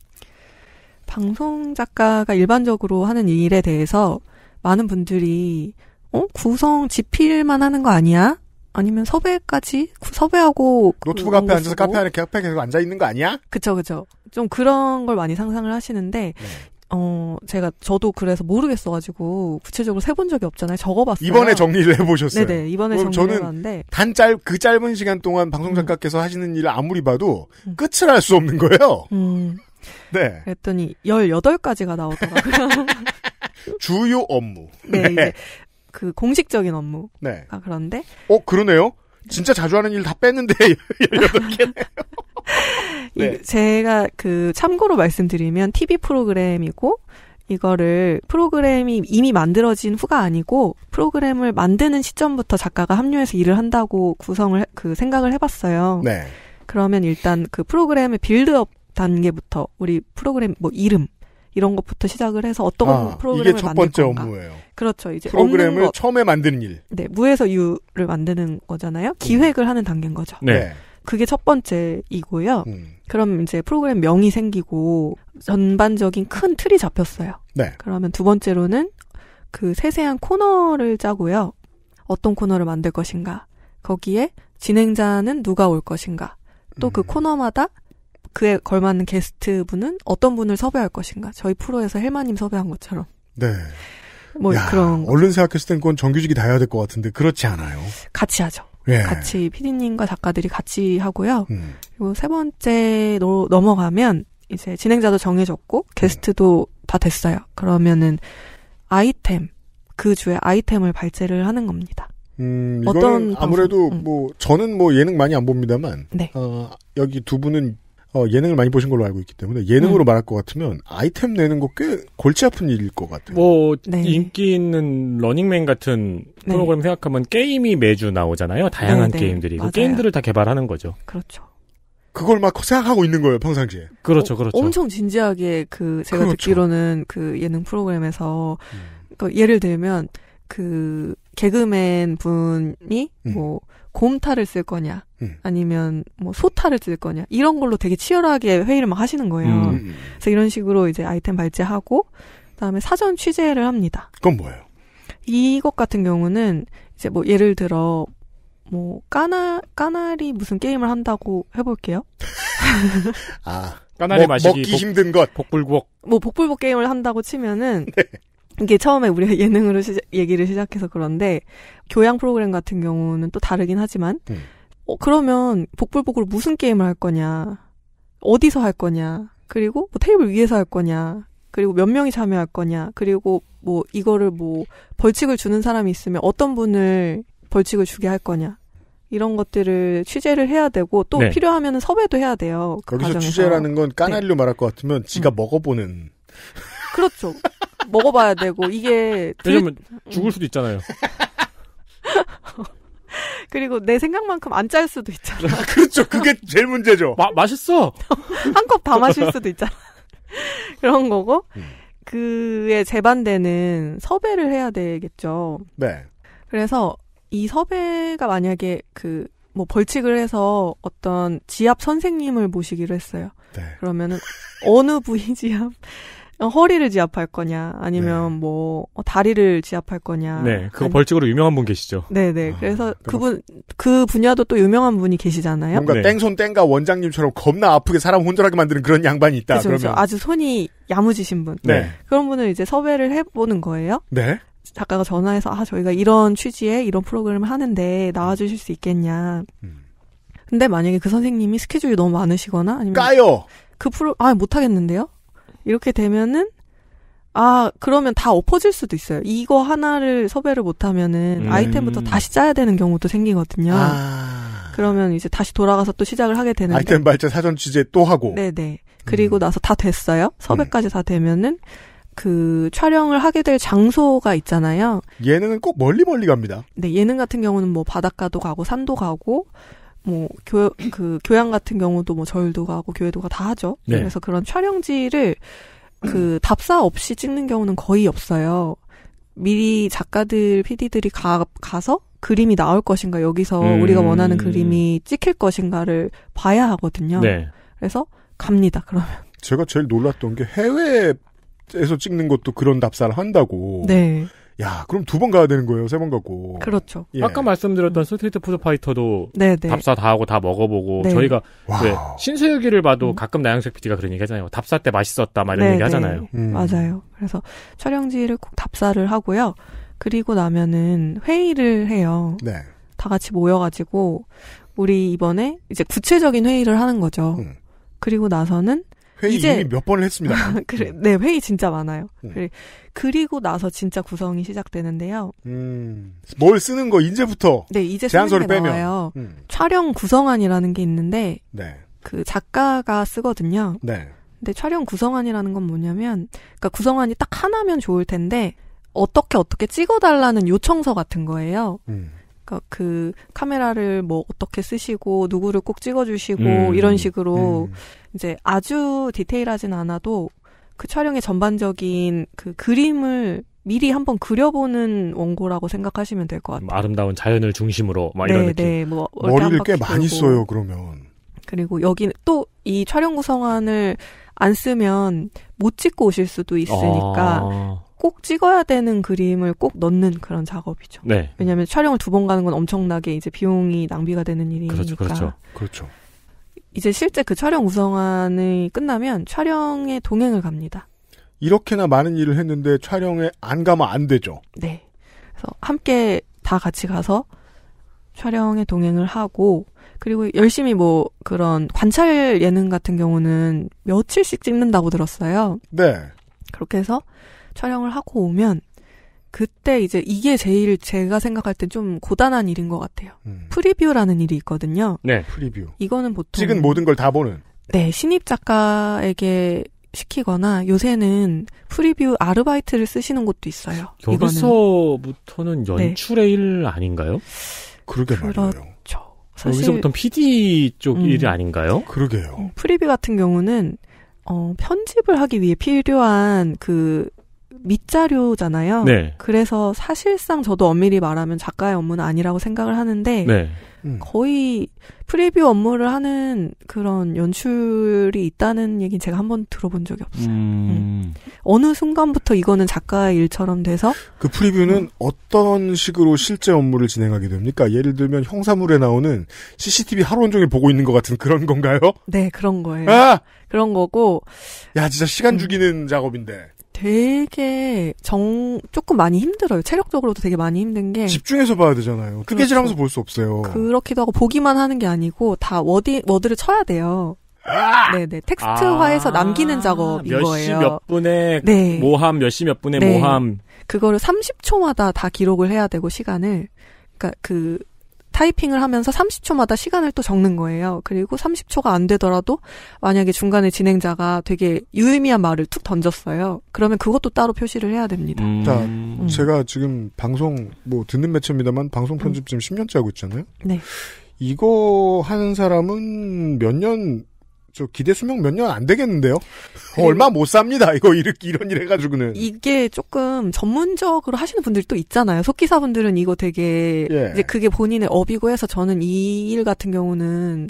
방송 작가가 일반적으로 하는 일에 대해서 많은 분들이 어 구성 지필만 하는 거 아니야? 아니면 섭외까지 섭외하고 노트북 앞에 앉아서 쓰고. 카페 안에 카페 계속 앉아 있는 거 아니야? 그쵸 그쵸 좀 그런 걸 많이 상상을 하시는데 네. 어 제가 저도 그래서 모르겠어가지고 구체적으로 세 본 적이 없잖아요 적어봤어요 이번에 정리를 해보셨어요 네네 이번에 정리를 저는 단 짧 그 짧은 시간 동안 방송 음. 작가께서 음. 하시는 일을 아무리 봐도 음. 끝을 알 수 없는 거예요 음. 네 그랬더니 18가지가 나오더라고요 주요 업무. 네. 네. 이제 그 공식적인 업무. 네. 아, 그런데. 어, 그러네요. 진짜 자주 하는 일 다 뺐는데 18개네요. 네. 제가 그 참고로 말씀드리면 TV 프로그램이고 이거를 프로그램이 이미 만들어진 후가 아니고 프로그램을 만드는 시점부터 작가가 합류해서 일을 한다고 구성을 그 생각을 해봤어요. 네. 그러면 일단 그 프로그램의 빌드업 단계부터 우리 프로그램 뭐 이름 이런 것부터 시작을 해서 어떤 아, 프로그램을 이게 첫 만들 번째 건가. 업무예요. 그렇죠. 이제 프로그램을 처음에 만드는 일. 네, 무에서 유를 만드는 거잖아요. 음. 기획을 음. 하는 단계인 거죠. 네. 네. 그게 첫 번째이고요. 음. 그럼 이제 프로그램 명이 생기고 전반적인 큰 틀이 잡혔어요. 네. 그러면 두 번째로는 그 세세한 코너를 짜고요. 어떤 코너를 만들 것인가. 거기에 진행자는 누가 올 것인가. 또그 음. 코너마다 그에 걸맞는 게스트분은 어떤 분을 섭외할 것인가. 저희 프로에서 헬마님 섭외한 것처럼. 네. 뭐 야, 그런. 얼른 생각했을 땐건 정규직이 다 해야 될 것 같은데 그렇지 않아요. 같이 하죠. 예. 같이 피디님과 작가들이 같이 하고요. 음. 그리고 세 번째로 넘어가면 이제 진행자도 정해졌고 음. 게스트도 음. 다 됐어요. 그러면은 아이템 그 주에 아이템을 발제를 하는 겁니다. 음, 어떤 아무래도 방송? 음. 뭐 저는 뭐 예능 많이 안 봅니다만 네. 어, 여기 두 분은 어, 예능을 많이 보신 걸로 알고 있기 때문에 예능으로 음. 말할 것 같으면 아이템 내는 거 꽤 골치 아픈 일일 것 같아요. 뭐 네. 인기 있는 러닝맨 같은 네. 프로그램 생각하면 게임이 매주 나오잖아요. 다양한 네, 네. 게임들이 그 게임들을 다 개발하는 거죠. 그렇죠. 그걸 막 생각하고 있는 거예요 평상시에. 그렇죠, 어, 그렇죠. 엄청 진지하게 그 제가 그렇죠. 듣기로는 그 예능 프로그램에서 음. 그 예를 들면 그 개그맨 분이 음. 뭐 곰탈을 쓸 거냐, 음. 아니면 뭐 소탈을 쓸 거냐 이런 걸로 되게 치열하게 회의를 막 하시는 거예요. 음. 그래서 이런 식으로 이제 아이템 발제하고 그다음에 사전 취재를 합니다. 그건 뭐예요? 이것 같은 경우는 이제 뭐 예를 들어 뭐 까나 까나리 무슨 게임을 한다고 해볼게요. 아 까나리 마시기 먹기 복, 힘든 것 복불복 뭐 복불복 게임을 한다고 치면은 네. 이게 처음에 우리가 예능으로 시작, 얘기를 시작해서 그런데 교양 프로그램 같은 경우는 또 다르긴 하지만 음. 어, 그러면 복불복으로 무슨 게임을 할 거냐 어디서 할 거냐 그리고 뭐 테이블 위에서 할 거냐 그리고 몇 명이 참여할 거냐 그리고 뭐 이거를 뭐 벌칙을 주는 사람이 있으면 어떤 분을 벌칙을 주게 할 거냐 이런 것들을 취재를 해야 되고 또 네. 필요하면 섭외도 해야 돼요. 그 여기서 과정에서. 취재라는 건 까나리로 네. 말할 것 같으면 지가 음. 먹어보는. 그렇죠. 먹어봐야 되고 이게 왜냐면 들... 죽을 수도 있잖아요. 그리고 내 생각만큼 안 짤 수도 있잖아. 그렇죠. 그게 제일 문제죠. 마, 맛있어. 한 컵 다 마실 수도 있잖아. 그런 거고 음. 그에 재반되는 섭외를 해야 되겠죠. 네. 그래서 이 섭외가 만약에 그 뭐 벌칙을 해서 어떤 지압 선생님을 모시기로 했어요. 네. 그러면은 어느 부위 지압 어, 허리를 지압할 거냐, 아니면 네. 뭐 어, 다리를 지압할 거냐. 네, 그거 벌칙으로 유명한 분 계시죠. 네, 네. 아, 그래서 그분 그 분야도 또 유명한 분이 계시잖아요. 뭔가 네. 땡손 땡가 원장님처럼 겁나 아프게 사람 혼절하게 만드는 그런 양반이 있다. 그렇 그러면 아주 손이 야무지신 분. 네. 그런 분을 이제 섭외를 해보는 거예요. 네. 작가가 전화해서 아 저희가 이런 취지의 이런 프로그램을 하는데 나와주실 수 있겠냐. 음. 근데 만약에 그 선생님이 스케줄이 너무 많으시거나 아니면 까요. 그 프로 아 못하겠는데요. 이렇게 되면은 아 그러면 다 엎어질 수도 있어요. 이거 하나를 섭외를 못하면은 음. 아이템부터 다시 짜야 되는 경우도 생기거든요. 아. 그러면 이제 다시 돌아가서 또 시작을 하게 되는데 아이템 발제 사전 취재 또 하고 네네 그리고 음. 나서 다 됐어요. 섭외까지 음. 다 되면은 그 촬영을 하게 될 장소가 있잖아요. 예능은 꼭 멀리 멀리 갑니다. 네 예능 같은 경우는 뭐 바닷가도 가고 산도 가고 뭐교그 교양 같은 경우도 뭐 절도 가고 교회도가 다 하죠. 네. 그래서 그런 촬영지를 그 답사 없이 찍는 경우는 거의 없어요. 미리 작가들, 피디들이 가, 가서 그림이 나올 것인가, 여기서 음. 우리가 원하는 그림이 찍힐 것인가를 봐야 하거든요. 네. 그래서 갑니다, 그러면. 제가 제일 놀랐던 게 해외에서 찍는 것도 그런 답사를 한다고. 네. 야, 그럼 두 번 가야 되는 거예요. 세번갖고 그렇죠. 예. 아까 말씀드렸던 스트리트 푸드 파이터도 네네. 네. 답사 다 하고 다 먹어보고 네. 저희가 왜 신수유기를 봐도 음. 가끔 나영석 PD가 그런 얘기 하잖아요. 답사 때 맛있었다 막 이런 네네. 얘기 네. 하잖아요. 음. 맞아요. 그래서 촬영지를 꼭 답사를 하고요. 그리고 나면은 회의를 해요. 네. 다 같이 모여가지고 우리 이번에 이제 구체적인 회의를 하는 거죠. 음. 그리고 나서는 회의 이제, 이미 몇 번을 했습니다. 그래, 네, 회의 진짜 많아요. 음. 그래, 그리고 나서 진짜 구성이 시작되는데요. 음, 뭘 쓰는 거 이제부터 네, 이제 제안서를 빼면 나와요. 음. 촬영 구성안이라는 게 있는데 네. 그 작가가 쓰거든요. 네. 근데 촬영 구성안이라는 건 뭐냐면 그니까 구성안이 딱 하나면 좋을 텐데 어떻게 어떻게 찍어달라는 요청서 같은 거예요. 음. 그러니까 그 카메라를 뭐 어떻게 쓰시고 누구를 꼭 찍어주시고 음. 이런 식으로 음. 이제 아주 디테일하진 않아도 그 촬영의 전반적인 그 그림을 미리 한번 그려보는 원고라고 생각하시면 될 것 같아요. 뭐 아름다운 자연을 중심으로 막 네, 이런 느낌. 네, 뭐 머리를 꽤 많이 들고. 써요 그러면. 그리고 여기 는또이 촬영 구성안을 안 쓰면 못 찍고 오실 수도 있으니까 아... 꼭 찍어야 되는 그림을 꼭 넣는 그런 작업이죠. 네. 왜냐하면 촬영을 두 번 가는 건 엄청나게 이제 비용이 낭비가 되는 일이니까. 그렇죠, 그렇죠. 그렇죠. 이제 실제 그 촬영 우성안이 끝나면 촬영에 동행을 갑니다. 이렇게나 많은 일을 했는데 촬영에 안 가면 안 되죠. 네. 그래서 함께 다 같이 가서 촬영에 동행을 하고 그리고 열심히 뭐 그런 관찰 예능 같은 경우는 며칠씩 찍는다고 들었어요. 네. 그렇게 해서 촬영을 하고 오면 그때 이제 이게 제일 제가 생각할 때 좀 고단한 일인 것 같아요. 음. 프리뷰라는 일이 있거든요. 네, 프리뷰. 이거는 보통 찍은 모든 걸 다 보는. 네, 신입 작가에게 시키거나 요새는 프리뷰 아르바이트를 쓰시는 곳도 있어요. 여기서부터는 네. 연출의 네. 일 아닌가요? 그러게 그렇죠. 말이에요. 사실... 여기서부터 PD 쪽 음, 일이 아닌가요? 그러게요. 음, 프리뷰 같은 경우는 어, 편집을 하기 위해 필요한 그 밑자료잖아요. 네. 그래서 사실상 저도 엄밀히 말하면 작가의 업무는 아니라고 생각을 하는데 네. 음. 거의 프리뷰 업무를 하는 그런 연출이 있다는 얘기는 제가 한 번 들어본 적이 없어요. 음. 음. 어느 순간부터 이거는 작가의 일처럼 돼서 그 프리뷰는 어떤 식으로 실제 업무를 진행하게 됩니까? 예를 들면 형사물에 나오는 CCTV 하루 온종일 보고 있는 것 같은 그런 건가요? 네, 그런 거예요. 아! 그런 거고 야 진짜 시간 음. 죽이는 작업인데 되게 정 조금 많이 힘들어요. 체력적으로도 되게 많이 힘든 게 집중해서 봐야 되잖아요. 뜨개질하면서 그렇죠. 볼수 없어요. 그렇기도 하고 보기만 하는 게 아니고 다 워디 워드를 쳐야 돼요. 네네 아! 네. 텍스트화해서 아~ 남기는 작업인 몇 거예요. 몇 시 몇 분에 네. 모함 몇 시 몇 분에 네. 모함 그거를 30초마다 다 기록을 해야 되고 시간을 그러니까 그 타이핑을 하면서 30초마다 시간을 또 적는 거예요. 그리고 30초가 안 되더라도 만약에 중간에 진행자가 되게 유의미한 말을 툭 던졌어요. 그러면 그것도 따로 표시를 해야 됩니다. 음. 자, 음. 제가 지금 방송 뭐 듣는 매체입니다만 방송 편집 음. 지금 10년째 하고 있잖아요. 네. 이거 하는 사람은 몇년 저 기대 수명 몇 년 안 되겠는데요? 얼마 못 삽니다. 이거 이렇게 이런 일 해가지고는 이게 조금 전문적으로 하시는 분들이 또 있잖아요. 속기사분들은 이거 되게 예. 이제 그게 본인의 업이고 해서 저는 이 일 같은 경우는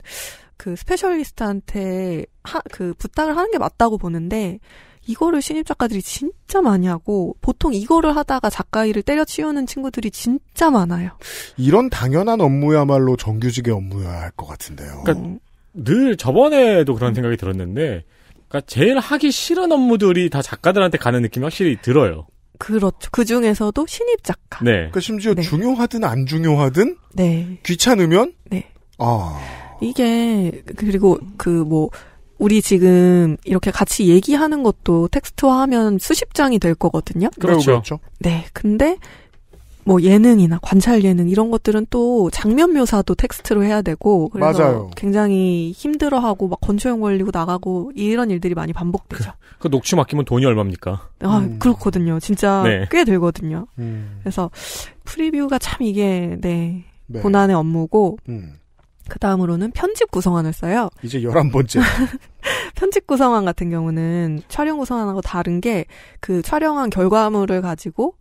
그 스페셜리스트한테 하, 그 부탁을 하는 게 맞다고 보는데 이거를 신입 작가들이 진짜 많이 하고 보통 이거를 하다가 작가 일을 때려치우는 친구들이 진짜 많아요. 이런 당연한 업무야말로 정규직의 업무여야 할 것 같은데요. 그러니까 음. 늘 저번에도 그런 생각이 들었는데, 그러니까 제일 하기 싫은 업무들이 다 작가들한테 가는 느낌이 확실히 들어요. 그렇죠. 그 중에서도 신입 작가. 네. 그니까 심지어 네. 중요하든 안 중요하든 네. 귀찮으면 네. 아. 이게 그리고 그 뭐 우리 지금 이렇게 같이 얘기하는 것도 텍스트화하면 수십 장이 될 거거든요. 네, 그렇죠. 그렇죠. 네. 근데 뭐 예능이나 관찰 예능 이런 것들은 또 장면 묘사도 텍스트로 해야 되고 그래서 맞아요. 굉장히 힘들어하고 막 건초용 걸리고 나가고 이런 일들이 많이 반복되죠. 그, 그 녹취 맡기면 돈이 얼마입니까? 아 음. 그렇거든요. 진짜 네. 꽤되거든요 음. 그래서 프리뷰가 참 이게 네, 네. 고난의 업무고 음. 그 다음으로는 편집 구성안을 써요. 이제 열한 번째. 편집 구성안 같은 경우는 촬영 구성안하고 다른 게 그 촬영한 결과물을 가지고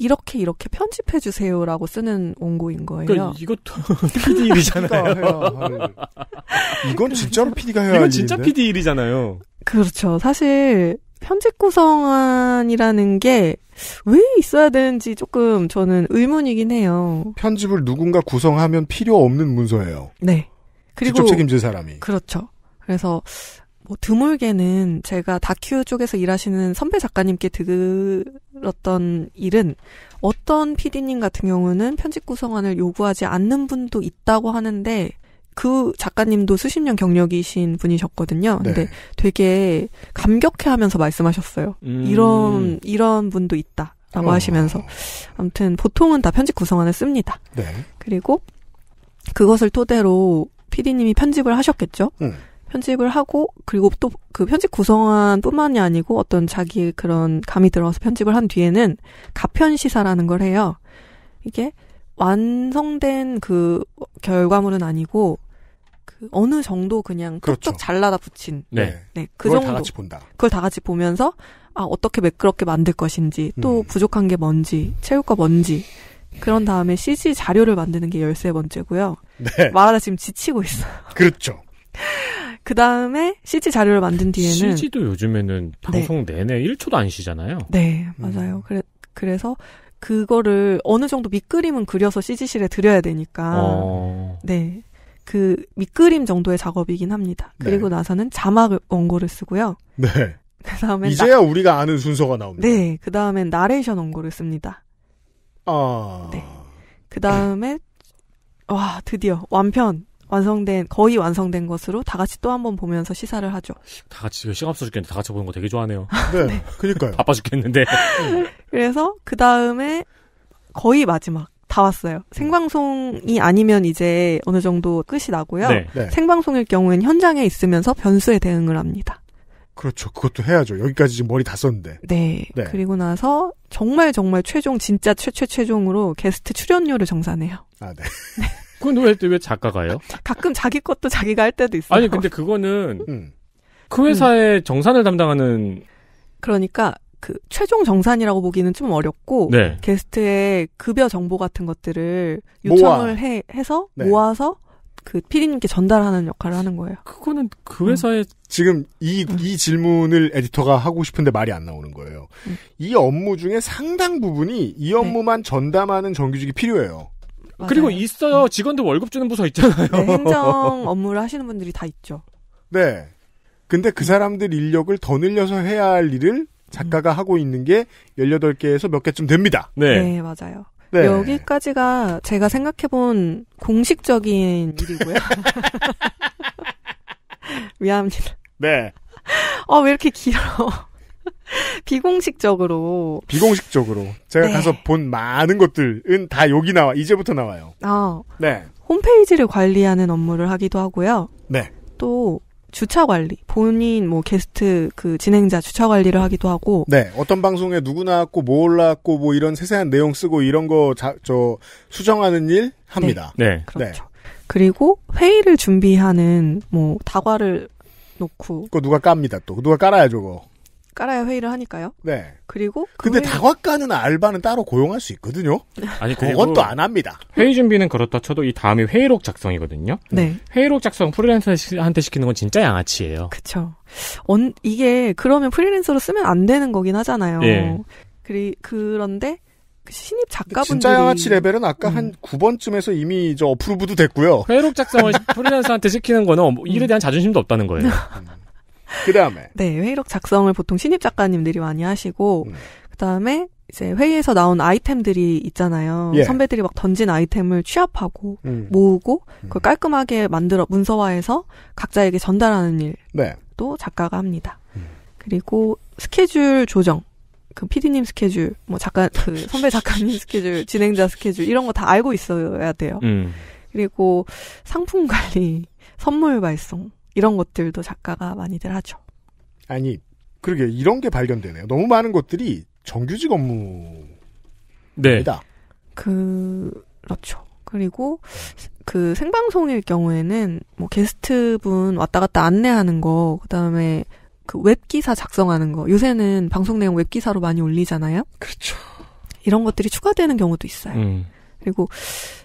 이렇게 이렇게 편집해 주세요라고 쓰는 원고인 거예요. 그러니까 이것도 PD 일이잖아요. 그러니까 이건 진짜로 PD가 해야 이건 진짜 PD 일이잖아요. 그렇죠. 사실 편집 구성안이라는 게 왜 있어야 되는지 조금 저는 의문이긴 해요. 편집을 누군가 구성하면 필요 없는 문서예요. 네. 그리고 직접 책임질 사람이. 그렇죠. 그래서 뭐 드물게는 제가 다큐 쪽에서 일하시는 선배 작가님께 들었던 일은 어떤 PD님 같은 경우는 편집 구성안을 요구하지 않는 분도 있다고 하는데 그 작가님도 수십 년 경력이신 분이셨거든요. 네. 근데 되게 감격해 하면서 말씀하셨어요. 음. 이런, 이런 분도 있다. 라고 어. 하시면서. 아무튼 보통은 다 편집 구성안을 씁니다. 네. 그리고 그것을 토대로 PD님이 편집을 하셨겠죠? 음. 편집을 하고 그리고 또 그 편집 구성안뿐만이 아니고 어떤 자기 그런 감이 들어서 편집을 한 뒤에는 가편 시사라는 걸 해요. 이게 완성된 그 결과물은 아니고 그 어느 정도 그냥 그렇죠. 잘라다 붙인 네. 네. 네 그 그걸 정도 다 같이 본다. 그걸 다 같이 보면서 아 어떻게 매끄럽게 만들 것인지 또 음. 부족한 게 뭔지 채울 거 뭔지 그런 다음에 CG 자료를 만드는 게 열세 번째고요. 네. 말하다 지금 지치고 있어요. 그렇죠. 그 다음에 CG 자료를 만든 뒤에는 CG도 요즘에는 네. 방송 네. 내내 1초도 안 쉬잖아요. 네, 음. 맞아요. 음. 그래 그래서 그거를 어느 정도 밑그림은 그려서 CG실에 들여야 되니까 어... 네. 그 밑그림 정도의 작업이긴 합니다. 네. 그리고 네. 나서는 자막 원고를 쓰고요. 네. 그다음에 이제야 나... 우리가 아는 순서가 나옵니다. 네. 그다음엔 나레이션 원고를 씁니다. 아. 네. 그다음에 와, 드디어 완편. 완성된 거의 완성된 것으로 다 같이 또 한 번 보면서 시사를 하죠. 다 같이 그 시간 없어 죽겠는데 다 같이 보는 거 되게 좋아하네요. 네, 네. 그니까요. 바빠 죽겠는데. 네. 그래서 그 다음에 거의 마지막 다 왔어요. 생방송이 아니면 이제 어느 정도 끝이 나고요. 네. 네. 생방송일 경우엔 현장에 있으면서 변수에 대응을 합니다. 그렇죠. 그것도 해야죠. 여기까지 지금 머리 다 썼는데. 네. 네. 그리고 나서 정말 정말 최종 진짜 최최 최종으로 게스트 출연료를 정산해요. 아, 네. 네. 그 노래 할때왜 작가가요? 가끔 자기 것도 자기가 할 때도 있어요. 아니 근데 그거는 음. 그 회사의 음. 정산을 담당하는 그러니까 그 최종 정산이라고 보기는 좀 어렵고 네. 게스트의 급여 정보 같은 것들을 요청을 모아. 해, 해서 네. 모아서 그 피디님께 전달하는 역할을 하는 거예요. 그거는 그 회사의 음. 지금 이, 음. 이 질문을 에디터가 하고 싶은데 말이 안 나오는 거예요. 음. 이 업무 중에 상당 부분이 이 네. 업무만 네. 전담하는 정규직이 필요해요. 맞아요. 그리고 있어요. 음. 직원들 월급 주는 부서 있잖아요. 네, 행정 업무를 하시는 분들이 다 있죠. 네. 근데 그 사람들 인력을 더 늘려서 해야 할 일을 작가가 음. 하고 있는 게 18개에서 몇 개쯤 됩니다. 네. 네 맞아요. 네. 여기까지가 제가 생각해본 공식적인 일이고요. 미안합니다. 네. 어, 왜 이렇게 길어? 비공식적으로. 비공식적으로. 제가 네. 가서 본 많은 것들은 다 여기 나와, 이제부터 나와요. 아. 네. 홈페이지를 관리하는 업무를 하기도 하고요. 네. 또, 주차 관리. 본인 뭐 게스트 그 진행자 주차 관리를 하기도 하고. 네. 어떤 방송에 누구 나왔고, 뭐 올라왔고, 뭐 이런 세세한 내용 쓰고 이런 거 자, 저, 수정하는 일 합니다. 네. 네. 그렇죠. 네. 그리고 회의를 준비하는 뭐 다과를 놓고. 그거 누가 깝니다 또. 누가 깔아야죠, 그거. 깔아야 회의를 하니까요. 네. 그리고 그 근데 회의... 다각가는 알바는 따로 고용할 수 있거든요. 아니 그것도 안 합니다. 회의 준비는 그렇다 쳐도 이 다음이 회의록 작성이거든요. 네. 회의록 작성 프리랜서한테 시키는 건 진짜 양아치예요. 그렇죠. 이게 그러면 프리랜서로 쓰면 안 되는 거긴 하잖아요. 예. 그리 그런데 그 신입 작가분들이 진짜 양아치 레벨은 아까 음. 한 9번쯤에서 이미 저 어프로브도 됐고요. 회의록 작성을 프리랜서한테 시키는 거는 뭐, 일에 대한 자존심도 없다는 거예요. 음. 그 다음에. 네, 회의록 작성을 보통 신입 작가님들이 많이 하시고, 음. 그 다음에 이제 회의에서 나온 아이템들이 있잖아요. 예. 선배들이 막 던진 아이템을 취합하고 음. 모으고 음. 그걸 깔끔하게 만들어 문서화해서 각자에게 전달하는 일도 네. 작가가 합니다. 음. 그리고 스케줄 조정. 그 피디님 스케줄, 뭐 작가 그 선배 작가님 스케줄, 진행자 스케줄 이런 거 다 알고 있어야 돼요. 음. 그리고 상품 관리, 선물 발송, 이런 것들도 작가가 많이들 하죠. 아니, 그러게 이런 게 발견되네요. 너무 많은 것들이 정규직 네. 업무입니다. 네. 그... 렇죠 그리고 그 생방송일 경우에는 뭐 게스트분 왔다 갔다 안내하는 거, 그다음에 그 웹기사 작성하는 거. 요새는 방송 내용 웹기사로 많이 올리잖아요. 그렇죠. 이런 것들이 추가되는 경우도 있어요. 음. 그리고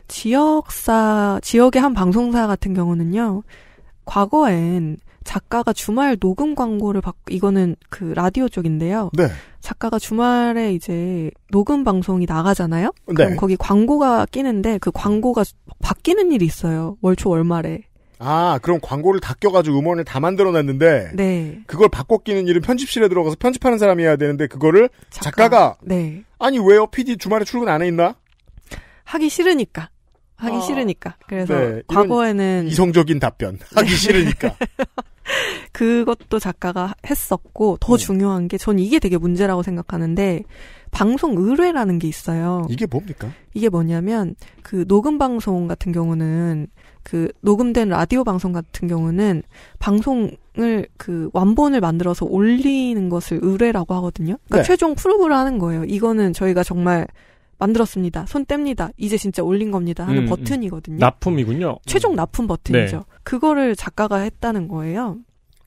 지역사 지역의 한 방송사 같은 경우는요. 과거엔 작가가 주말 녹음 광고를 받 이거는 그 라디오 쪽인데요. 네. 작가가 주말에 이제 녹음 방송이 나가잖아요. 그럼 네. 거기 광고가 끼는데 그 광고가 바뀌는 일이 있어요. 월초 월말에. 아, 그럼 광고를 다 껴가지고 음원을 다 만들어놨는데, 네. 그걸 바꿔 끼는 일은 편집실에 들어가서 편집하는 사람이 해야 되는데, 그거를 작가, 가 네. 아니, 왜요? PD 주말에 출근 안 해 있나? 하기 싫으니까. 하기 어. 싫으니까. 그래서 네, 과거에는 이성적인 답변 네. 하기 네. 싫으니까. 그것도 작가가 했었고 더 음. 중요한 게전 이게 되게 문제라고 생각하는데 방송 의뢰라는 게 있어요. 이게 뭡니까? 이게 뭐냐면 그 녹음 방송 같은 경우는 그 녹음된 라디오 방송 같은 경우는 방송을 그 완본을 만들어서 올리는 것을 의뢰라고 하거든요. 그러니까 네. 최종 프로그를 하는 거예요. 이거는 저희가 정말 만들었습니다. 손 뗍니다. 이제 진짜 올린 겁니다. 하는 음, 음. 버튼이거든요. 납품이군요. 최종 음. 납품 버튼이죠. 네. 그거를 작가가 했다는 거예요.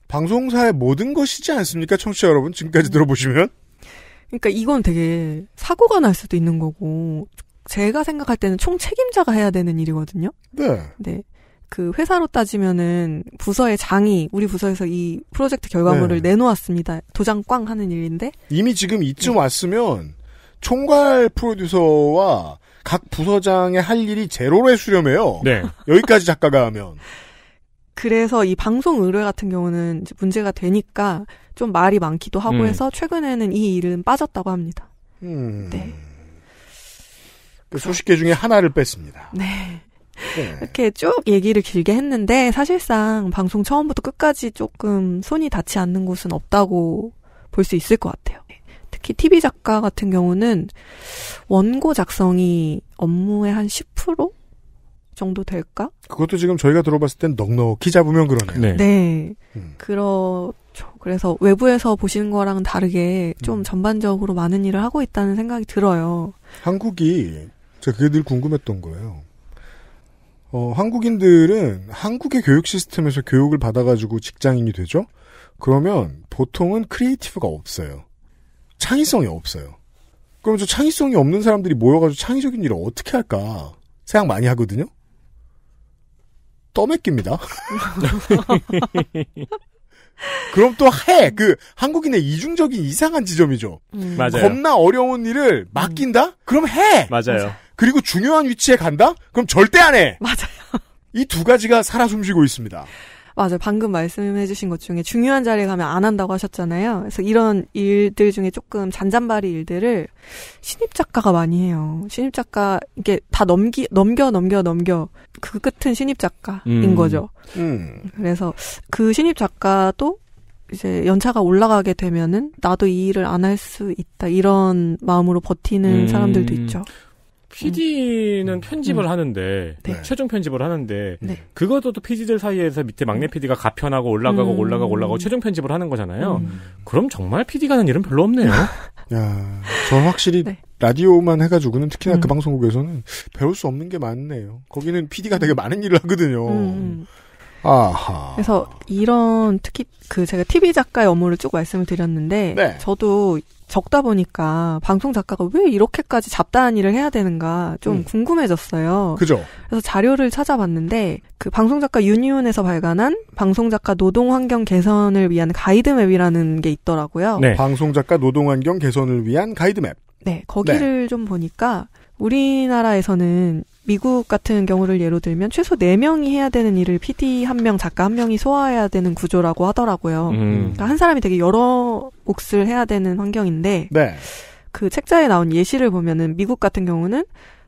방송사의 모든 것이지 않습니까? 청취자 여러분, 지금까지 들어보시면? 그러니까 이건 되게 사고가 날 수도 있는 거고, 제가 생각할 때는 총 책임자가 해야 되는 일이거든요. 네. 네. 그 회사로 따지면은 부서의 장이 우리 부서에서 이 프로젝트 결과물을 네. 내놓았습니다. 도장 꽝 하는 일인데 이미 지금 이쯤 네. 왔으면 총괄 프로듀서와 각 부서장의 할 일이 제로로 수렴해요. 네. 여기까지 작가가 하면. 그래서 이 방송 의뢰 같은 경우는 문제가 되니까 좀 말이 많기도 하고 음. 해서 최근에는 이 일은 빠졌다고 합니다. 음. 네. 그 수십 개 중에 하나를 뺐습니다. 네. 네. 이렇게 쭉 얘기를 길게 했는데 사실상 방송 처음부터 끝까지 조금 손이 닿지 않는 곳은 없다고 볼 수 있을 것 같아요. 특히 TV 작가 같은 경우는 원고 작성이 업무의 한 10% 정도 될까? 그것도 지금 저희가 들어봤을 땐 넉넉히 잡으면 그러네요. 네. 네. 음. 그렇죠. 그래서 외부에서 보시는 거랑은 다르게 좀 음. 전반적으로 많은 일을 하고 있다는 생각이 들어요. 한국이, 제가 그게 늘 궁금했던 거예요. 어, 한국인들은 한국의 교육 시스템에서 교육을 받아가지고 직장인이 되죠? 그러면 보통은 크리에이티브가 없어요. 창의성이 없어요. 그럼 저 창의성이 없는 사람들이 모여가지고 창의적인 일을 어떻게 할까 생각 많이 하거든요. 떠맡깁니다. 그럼 또 해. 그 한국인의 이중적인 이상한 지점이죠. 음. 맞아요. 겁나 어려운 일을 맡긴다? 음. 그럼 해. 맞아요. 그리고 중요한 위치에 간다? 그럼 절대 안 해. 맞아요. 이 두 가지가 살아 숨쉬고 있습니다. 맞아요. 방금 말씀해주신 것 중에 중요한 자리에 가면 안 한다고 하셨잖아요. 그래서 이런 일들 중에 조금 잔잔바리 일들을 신입 작가가 많이 해요. 신입 작가 이게 다 넘기 넘겨 넘겨 넘겨 그 끝은 신입 작가인 음. 거죠. 음. 그래서 그 신입 작가도 이제 연차가 올라가게 되면은 나도 이 일을 안 할 수 있다 이런 마음으로 버티는 음. 사람들도 있죠. PD는 음. 편집을 음. 하는데 네. 최종 편집을 하는데 네. 그것도 또 PD들 사이에서 밑에 막내 PD가 음. 가편하고 올라가고 음. 올라가고 올라가고 최종 편집을 하는 거잖아요. 음. 그럼 정말 PD가 하는 일은 별로 없네요. 야, 저 확실히 네. 라디오만 해가지고는 특히나 그 음. 방송국에서는 배울 수 없는 게 많네요. 거기는 PD가 되게 많은 일을 하거든요. 아하. 그래서 이런 특히 그 제가 TV 작가의 업무를 쭉 말씀을 드렸는데 네. 저도 적다 보니까 방송 작가가 왜 이렇게까지 잡다한 일을 해야 되는가 좀 음. 궁금해졌어요. 그죠. 그래서 자료를 찾아봤는데 그 방송 작가 유니온에서 발간한 방송 작가 노동 환경 개선을 위한 가이드 맵이라는 게 있더라고요. 네. 방송 작가 노동 환경 개선을 위한 가이드 맵. 네, 거기를 네. 좀 보니까 우리나라에서는 미국 같은 경우를 예로 들면 최소 4명이 해야 되는 일을 PD 1 명, 작가 1 명이 소화해야 되는 구조라고 하더라고요. 음. 그러니까 한 사람이 되게 여러 몫을 해야 되는 환경인데 네. 그 책자에 나온 예시를 보면은 미국 같은 경우는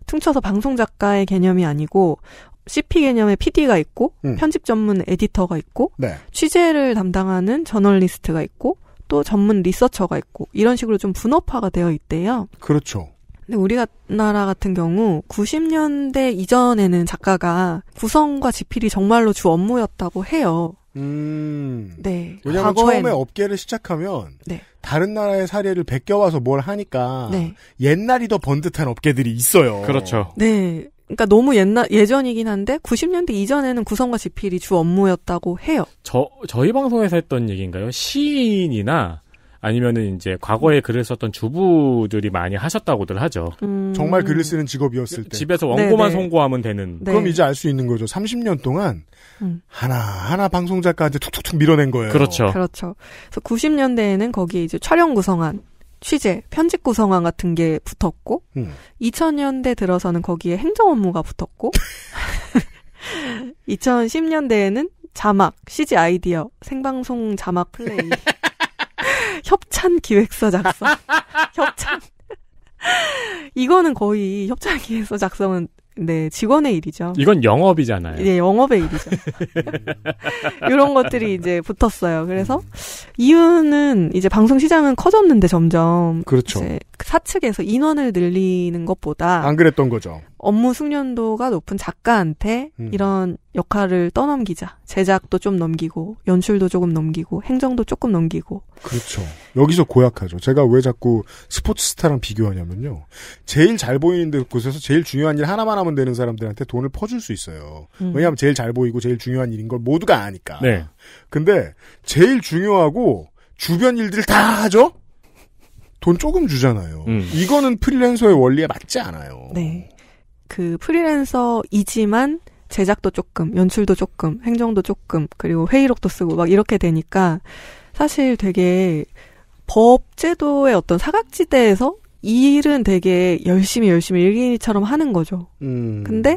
퉁쳐서 방송 작가의 개념이 아니고 CP 개념의 PD가 있고 음. 편집 전문 에디터가 있고 네. 취재를 담당하는 저널리스트가 있고 또 전문 리서처가 있고 이런 식으로 좀 분업화가 되어 있대요. 그렇죠. 근데 우리나라 같은 경우 90년대 이전에는 작가가 구성과 지필이 정말로 주 업무였다고 해요. 음. 네. 왜냐하면 과거엔... 처음에 업계를 시작하면 네. 다른 나라의 사례를 베껴와서 뭘 하니까 네. 옛날이 더 번듯한 업계들이 있어요. 그렇죠. 네. 그러니까 너무 옛날 예전이긴 한데 90년대 이전에는 구성과 지필이 주 업무였다고 해요. 저 저희 방송에서 했던 얘기인가요? 시인이나 아니면은 이제 과거에 음. 글을 썼던 주부들이 많이 하셨다고들 하죠. 음... 정말 글을 쓰는 직업이었을 때 집에서 원고만 네네. 네. 송고하면 되는. 네. 그럼 이제 알 수 있는 거죠. 30년 동안 음. 하나 하나 방송 작가한테 툭툭툭 밀어낸 거예요. 그렇죠. 그렇죠. 그래서 90년대에는 거기에 이제 촬영 구성안, 취재, 편집 구성안 같은 게 붙었고 음. 2000년대 들어서는 거기에 행정 업무가 붙었고 2010년대에는 자막, CG 아이디어, 생방송 자막 플레이 협찬 기획서 작성. 협찬. 이거는 거의 협찬 기획서 작성은 네, 직원의 일이죠. 이건 영업이잖아요. 네, 영업의 일이죠. 이런 것들이 이제 붙었어요. 그래서 이유는 이제 방송 시장은 커졌는데 점점 그렇죠. 사측에서 인원을 늘리는 것보다 안 그랬던 거죠. 업무 숙련도가 높은 작가한테 음. 이런 역할을 떠넘기자. 제작도 좀 넘기고, 연출도 조금 넘기고, 행정도 조금 넘기고. 그렇죠. 여기서 고약하죠. 제가 왜 자꾸 스포츠스타랑 비교하냐면요. 제일 잘 보이는 곳에서 제일 중요한 일 하나만 하면 되는 사람들한테 돈을 퍼줄 수 있어요. 음. 왜냐하면 제일 잘 보이고 제일 중요한 일인 걸 모두가 아니까. 네. 근데 제일 중요하고 주변 일들을 다 하죠? 돈 조금 주잖아요. 음. 이거는 프리랜서의 원리에 맞지 않아요. 네. 그 프리랜서이지만 제작도 조금, 연출도 조금, 행정도 조금, 그리고 회의록도 쓰고 막 이렇게 되니까 사실 되게 법 제도의 어떤 사각지대에서 이 일은 되게 열심히 열심히 일기처럼 하는 거죠. 음. 근데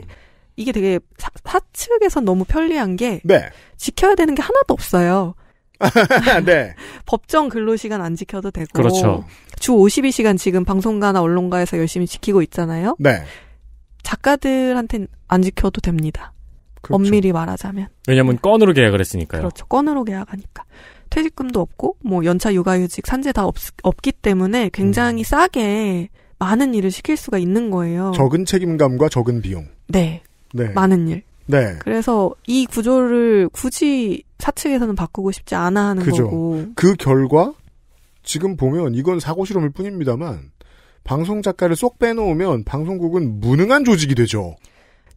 이게 되게 사, 측에선 너무 편리한 게 네. 지켜야 되는 게 하나도 없어요. 네. 법정 근로시간 안 지켜도 되고 그렇죠. 주 52시간 지금 방송가나 언론가에서 열심히 지키고 있잖아요. 네. 작가들한테안 지켜도 됩니다. 그렇죠. 엄밀히 말하자면. 왜냐면 네. 건으로 계약을 했으니까요. 그렇죠. 건으로 계약하니까. 퇴직금도 없고 뭐 연차 육아휴직 산재 다 없, 없기 때문에 굉장히 음. 싸게 많은 일을 시킬 수가 있는 거예요. 적은 책임감과 적은 비용. 네. 네. 많은 일. 네. 그래서 이 구조를 굳이 사측에서는 바꾸고 싶지 않아 하는 그죠. 거고. 그 결과 지금 보면 이건 사고 실험일 뿐입니다만 방송 작가를 쏙 빼놓으면 방송국은 무능한 조직이 되죠.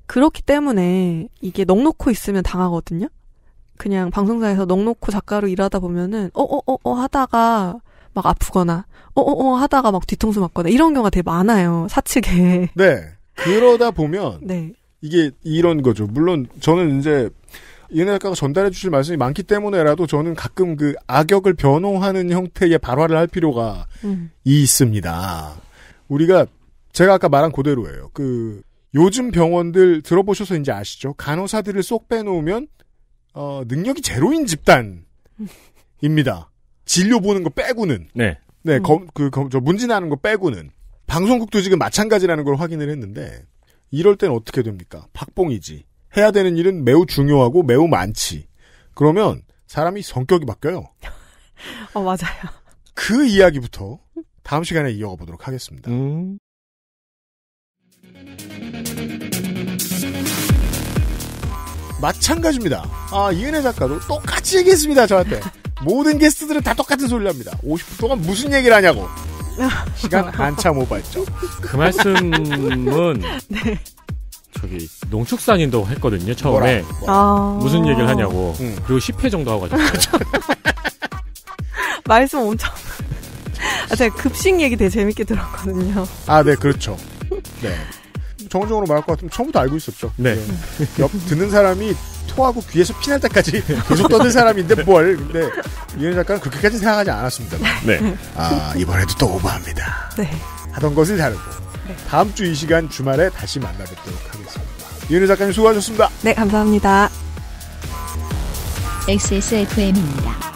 그렇기 때문에 이게 넉놓고 있으면 당하거든요. 그냥 방송사에서 넉놓고 작가로 일하다 보면은 어어어어 어, 어, 어 하다가 막 아프거나 어 어 어 하다가 막 뒤통수 맞거나 이런 경우가 되게 많아요. 사측에. 네. 그러다 보면 네. 이게 이런 거죠. 물론 저는 이제 얘네 혜 작가가 전달해 주실 말씀이 많기 때문에라도 저는 가끔 그 악역을 변호하는 형태의 발화를 할 필요가 음. 있습니다. 우리가 제가 아까 말한 그대로예요. 그 요즘 병원들 들어보셔서 이제 아시죠? 간호사들을 쏙 빼놓으면 어, 능력이 제로인 집단입니다. 진료 보는 거 빼고는 네, 네, 음. 검, 그, 검, 저 문진하는 거 빼고는 방송국도 지금 마찬가지라는 걸 확인을 했는데 이럴 땐 어떻게 됩니까? 박봉이지. 해야 되는 일은 매우 중요하고 매우 많지. 그러면 사람이 성격이 바뀌어요. 어 맞아요. 그 이야기부터 다음 시간에 이어가 보도록 하겠습니다. 음. 마찬가지입니다. 아, 이은혜 작가도 똑같이 얘기했습니다, 저한테. 모든 게스트들은 다 똑같은 소리를 합니다. 50분 동안 무슨 얘기를 하냐고. 시간 한참 오버했죠. 그 말씀은 네. 저기 농축산인도 했거든요 처음에 뭐라, 뭐라. 아~ 무슨 얘기를 하냐고 응. 음. 그리고 10회 정도 하고 가지 말씀 엄청 아, 제가 급식 얘기 되게 재밌게 들었거든요. 아, 네, 그렇죠. 네. 정원적으로 말할 것 같으면 처음부터 알고 있었죠. 네. 네. 옆, 듣는 사람이 토하고 귀에서 피 날 때까지 계속 떠는 사람인데 뭘. 근데 이현 작가는 그렇게까지 생각하지 않았습니다. 네. 아, 이번에도 또 오버합니다. 네. 하던 것을 다루고. 네. 다음 주 이 시간 주말에 다시 만나뵙도록 하겠습니다. 이현 작가님 수고하셨습니다. 네, 감사합니다. XSFM입니다.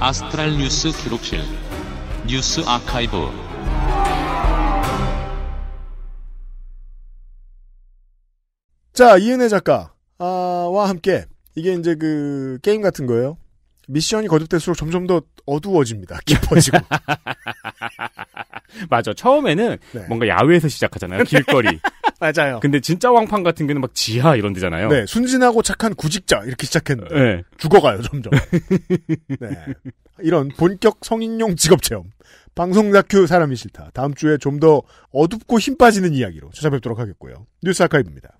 아스트랄 뉴스 기록실 뉴스 아카이브 자 이은혜 작가와 함께 이게 이제 그 게임 같은 거예요. 미션이 거듭될수록 점점 더 어두워집니다. 깊어지고. 맞아. 처음에는 네. 뭔가 야외에서 시작하잖아요. 길거리. 네. 맞아요. 근데 진짜 왕판 같은 경우는 막 지하 이런 데잖아요. 네. 순진하고 착한 구직자 이렇게 시작했는데 네. 죽어가요 점점. 네. 이런 본격 성인용 직업 체험. 방송 다큐 사람이 싫다. 다음 주에 좀 더 어둡고 힘 빠지는 이야기로 찾아뵙도록 하겠고요. 뉴스 아카이브입니다.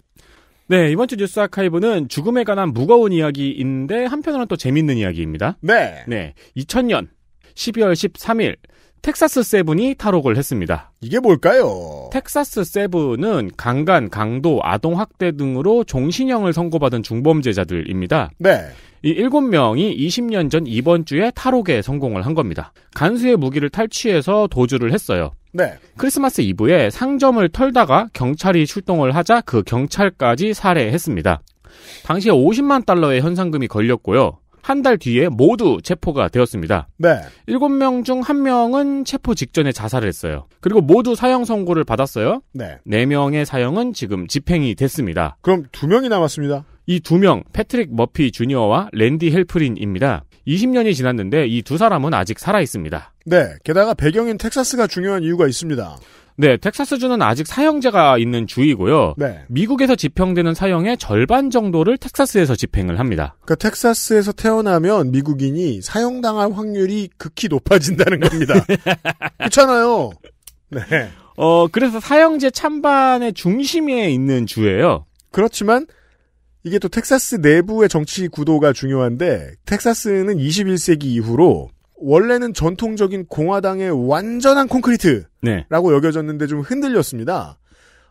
네, 이번 주 뉴스 아카이브는 죽음에 관한 무거운 이야기인데 한편으로는 또 재밌는 이야기입니다. 네. 네. 2000년 12월 13일 텍사스 세븐이 탈옥을 했습니다. 이게 뭘까요? 텍사스 세븐은 강간, 강도, 아동 학대 등으로 종신형을 선고받은 중범죄자들입니다. 네. 이 일곱 명이 20년 전 이번 주에 탈옥에 성공을 한 겁니다. 간수의 무기를 탈취해서 도주를 했어요. 네. 크리스마스 이브에 상점을 털다가 경찰이 출동을 하자 그 경찰까지 살해했습니다. 당시에 50만 달러의 현상금이 걸렸고요. 한 달 뒤에 모두 체포가 되었습니다. 네. 일곱 명 중 한명은 체포 직전에 자살을 했어요. 그리고 모두 사형 선고를 받았어요. 네. 4명의 사형은 지금 집행이 됐습니다. 그럼 두명이 남았습니다. 이두 명, 패트릭 머피 주니어와 랜디 헬프린입니다. 20년이 지났는데 이 두 사람은 아직 살아 있습니다. 네, 게다가 배경인 텍사스가 중요한 이유가 있습니다. 네, 텍사스주는 아직 사형제가 있는 주이고요. 네. 미국에서 집행되는 사형의 절반 정도를 텍사스에서 집행을 합니다. 그러니까 텍사스에서 태어나면 미국인이 사형당할 확률이 극히 높아진다는 겁니다. 그렇잖아요. 네. 어, 그래서 사형제 찬반의 중심에 있는 주예요. 그렇지만 이게 또 텍사스 내부의 정치 구도가 중요한데 텍사스는 21세기 이후로 원래는 전통적인 공화당의 완전한 네. 콘크리트라고 네. 여겨졌는데 좀 흔들렸습니다.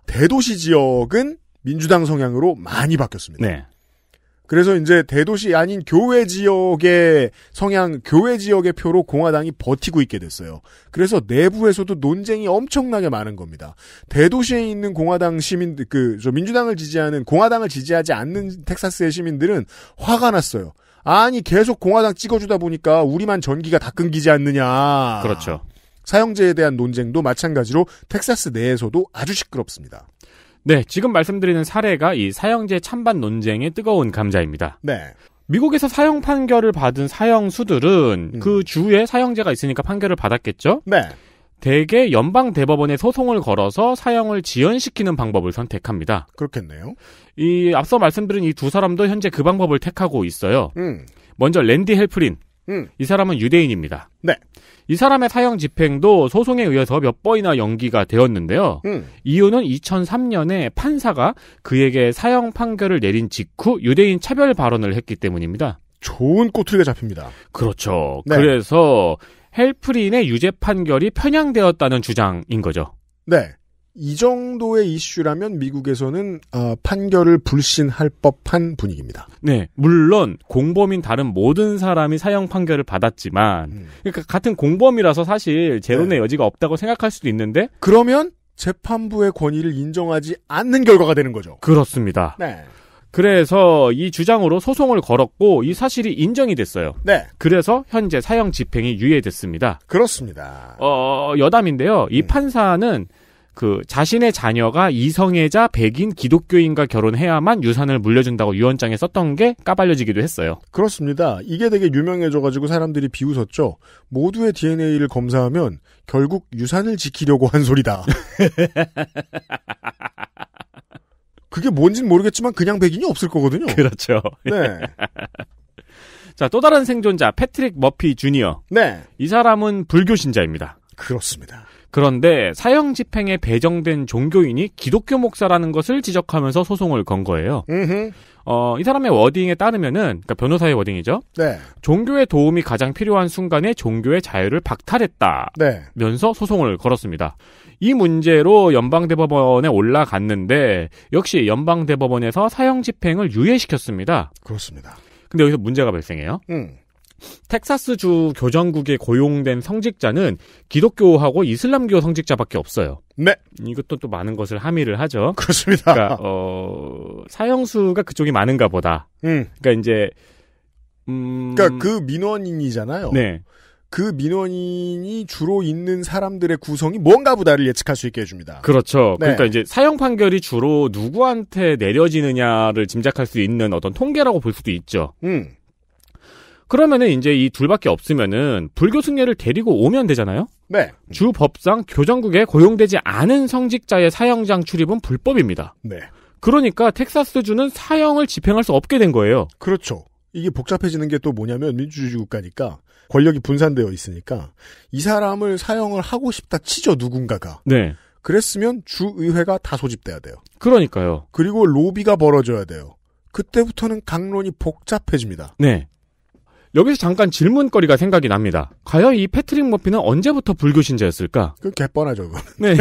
대도시 지역은 민주당 성향으로 많이 바뀌었습니다. 네. 그래서 이제 대도시 아닌 교외 지역의 성향, 교외 지역의 표로 공화당이 버티고 있게 됐어요. 그래서 내부에서도 논쟁이 엄청나게 많은 겁니다. 대도시에 있는 공화당 시민, 들 그, 저 민주당을 지지하는, 공화당을 지지하지 않는 텍사스의 시민들은 화가 났어요. 아니, 계속 공화당 찍어주다 보니까 우리만 전기가 다 끊기지 않느냐. 그렇죠. 사형제에 대한 논쟁도 마찬가지로 텍사스 내에서도 아주 시끄럽습니다. 네, 지금 말씀드리는 사례가 이 사형제 찬반 논쟁의 뜨거운 감자입니다. 네. 미국에서 사형 판결을 받은 사형수들은 음. 그 주에 사형제가 있으니까 판결을 받았겠죠? 네. 대개 연방 대법원에 소송을 걸어서 사형을 지연시키는 방법을 선택합니다. 그렇겠네요. 이 앞서 말씀드린 이 두 사람도 현재 그 방법을 택하고 있어요. 음. 먼저 랜디 헬프린. 음. 이 사람은 유대인입니다. 네. 이 사람의 사형 집행도 소송에 의해서 몇 번이나 연기가 되었는데요. 음. 이유는 2003년에 판사가 그에게 사형 판결을 내린 직후 유대인 차별 발언을 했기 때문입니다. 좋은 꼬투리가 잡힙니다. 그렇죠. 네. 그래서 헬프린의 유죄 판결이 편향되었다는 주장인 거죠. 네. 이 정도의 이슈라면 미국에서는 어, 판결을 불신할 법한 분위기입니다. 네, 물론 공범인 다른 모든 사람이 사형 판결을 받았지만, 음. 그러니까 같은 공범이라서 사실 재론의 네. 여지가 없다고 생각할 수도 있는데, 그러면 재판부의 권위를 인정하지 않는 결과가 되는 거죠. 그렇습니다. 네. 그래서 이 주장으로 소송을 걸었고 이 사실이 인정이 됐어요. 네. 그래서 현재 사형 집행이 유예됐습니다. 그렇습니다. 어, 여담인데요. 이 네. 판사는 그 자신의 자녀가 이성애자 백인 기독교인과 결혼해야만 유산을 물려준다고 유언장에 썼던 게 까발려지기도 했어요. 그렇습니다. 이게 되게 유명해져가지고 사람들이 비웃었죠. 모두의 DNA를 검사하면 결국 유산을 지키려고 한 소리다. 그게 뭔진 모르겠지만 그냥 백인이 없을 거거든요. 그렇죠. 네. 자, 또 다른 생존자 패트릭 머피 주니어. 네. 이 사람은 불교 신자입니다. 그렇습니다. 그런데 사형 집행에 배정된 종교인이 기독교 목사라는 것을 지적하면서 소송을 건 거예요. 어, 이 사람의 워딩에 따르면은 그러니까 변호사의 워딩이죠. 네. 종교의 도움이 가장 필요한 순간에 종교의 자유를 박탈했다. 네. 면서 소송을 걸었습니다. 이 문제로 연방대법원에 올라갔는데 역시 연방대법원에서 사형 집행을 유예시켰습니다. 그렇습니다. 근데 여기서 문제가 발생해요. 음. 텍사스주 교정국에 고용된 성직자는 기독교하고 이슬람교 성직자밖에 없어요. 네. 이것도 또 많은 것을 함의를 하죠. 그렇습니다. 그러니까 어, 사형수가 그쪽이 많은가 보다. 음. 그러니까 이제 음... 그니까그 민원인이잖아요. 네. 그 민원인이 주로 있는 사람들의 구성이 뭔가 보다를 예측할 수 있게 해줍니다. 그렇죠. 네. 그러니까 이제 사형 판결이 주로 누구한테 내려지느냐를 짐작할 수 있는 어떤 통계라고 볼 수도 있죠. 음. 그러면은 이제 이 둘밖에 없으면은 불교 승려를 데리고 오면 되잖아요. 네. 주 법상 교정국에 고용되지 않은 성직자의 사형장 출입은 불법입니다. 네. 그러니까 텍사스주는 사형을 집행할 수 없게 된 거예요. 그렇죠. 이게 복잡해지는 게 또 뭐냐면 민주주의 국가니까 권력이 분산되어 있으니까 이 사람을 사형을 하고 싶다 치죠 누군가가. 네. 그랬으면 주의회가 다 소집돼야 돼요. 그러니까요. 그리고 로비가 벌어져야 돼요. 그때부터는 강론이 복잡해집니다. 네. 여기서 잠깐 질문거리가 생각이 납니다. 과연 이 패트릭 머피는 언제부터 불교 신자였을까? 그 개뻔하죠. 네.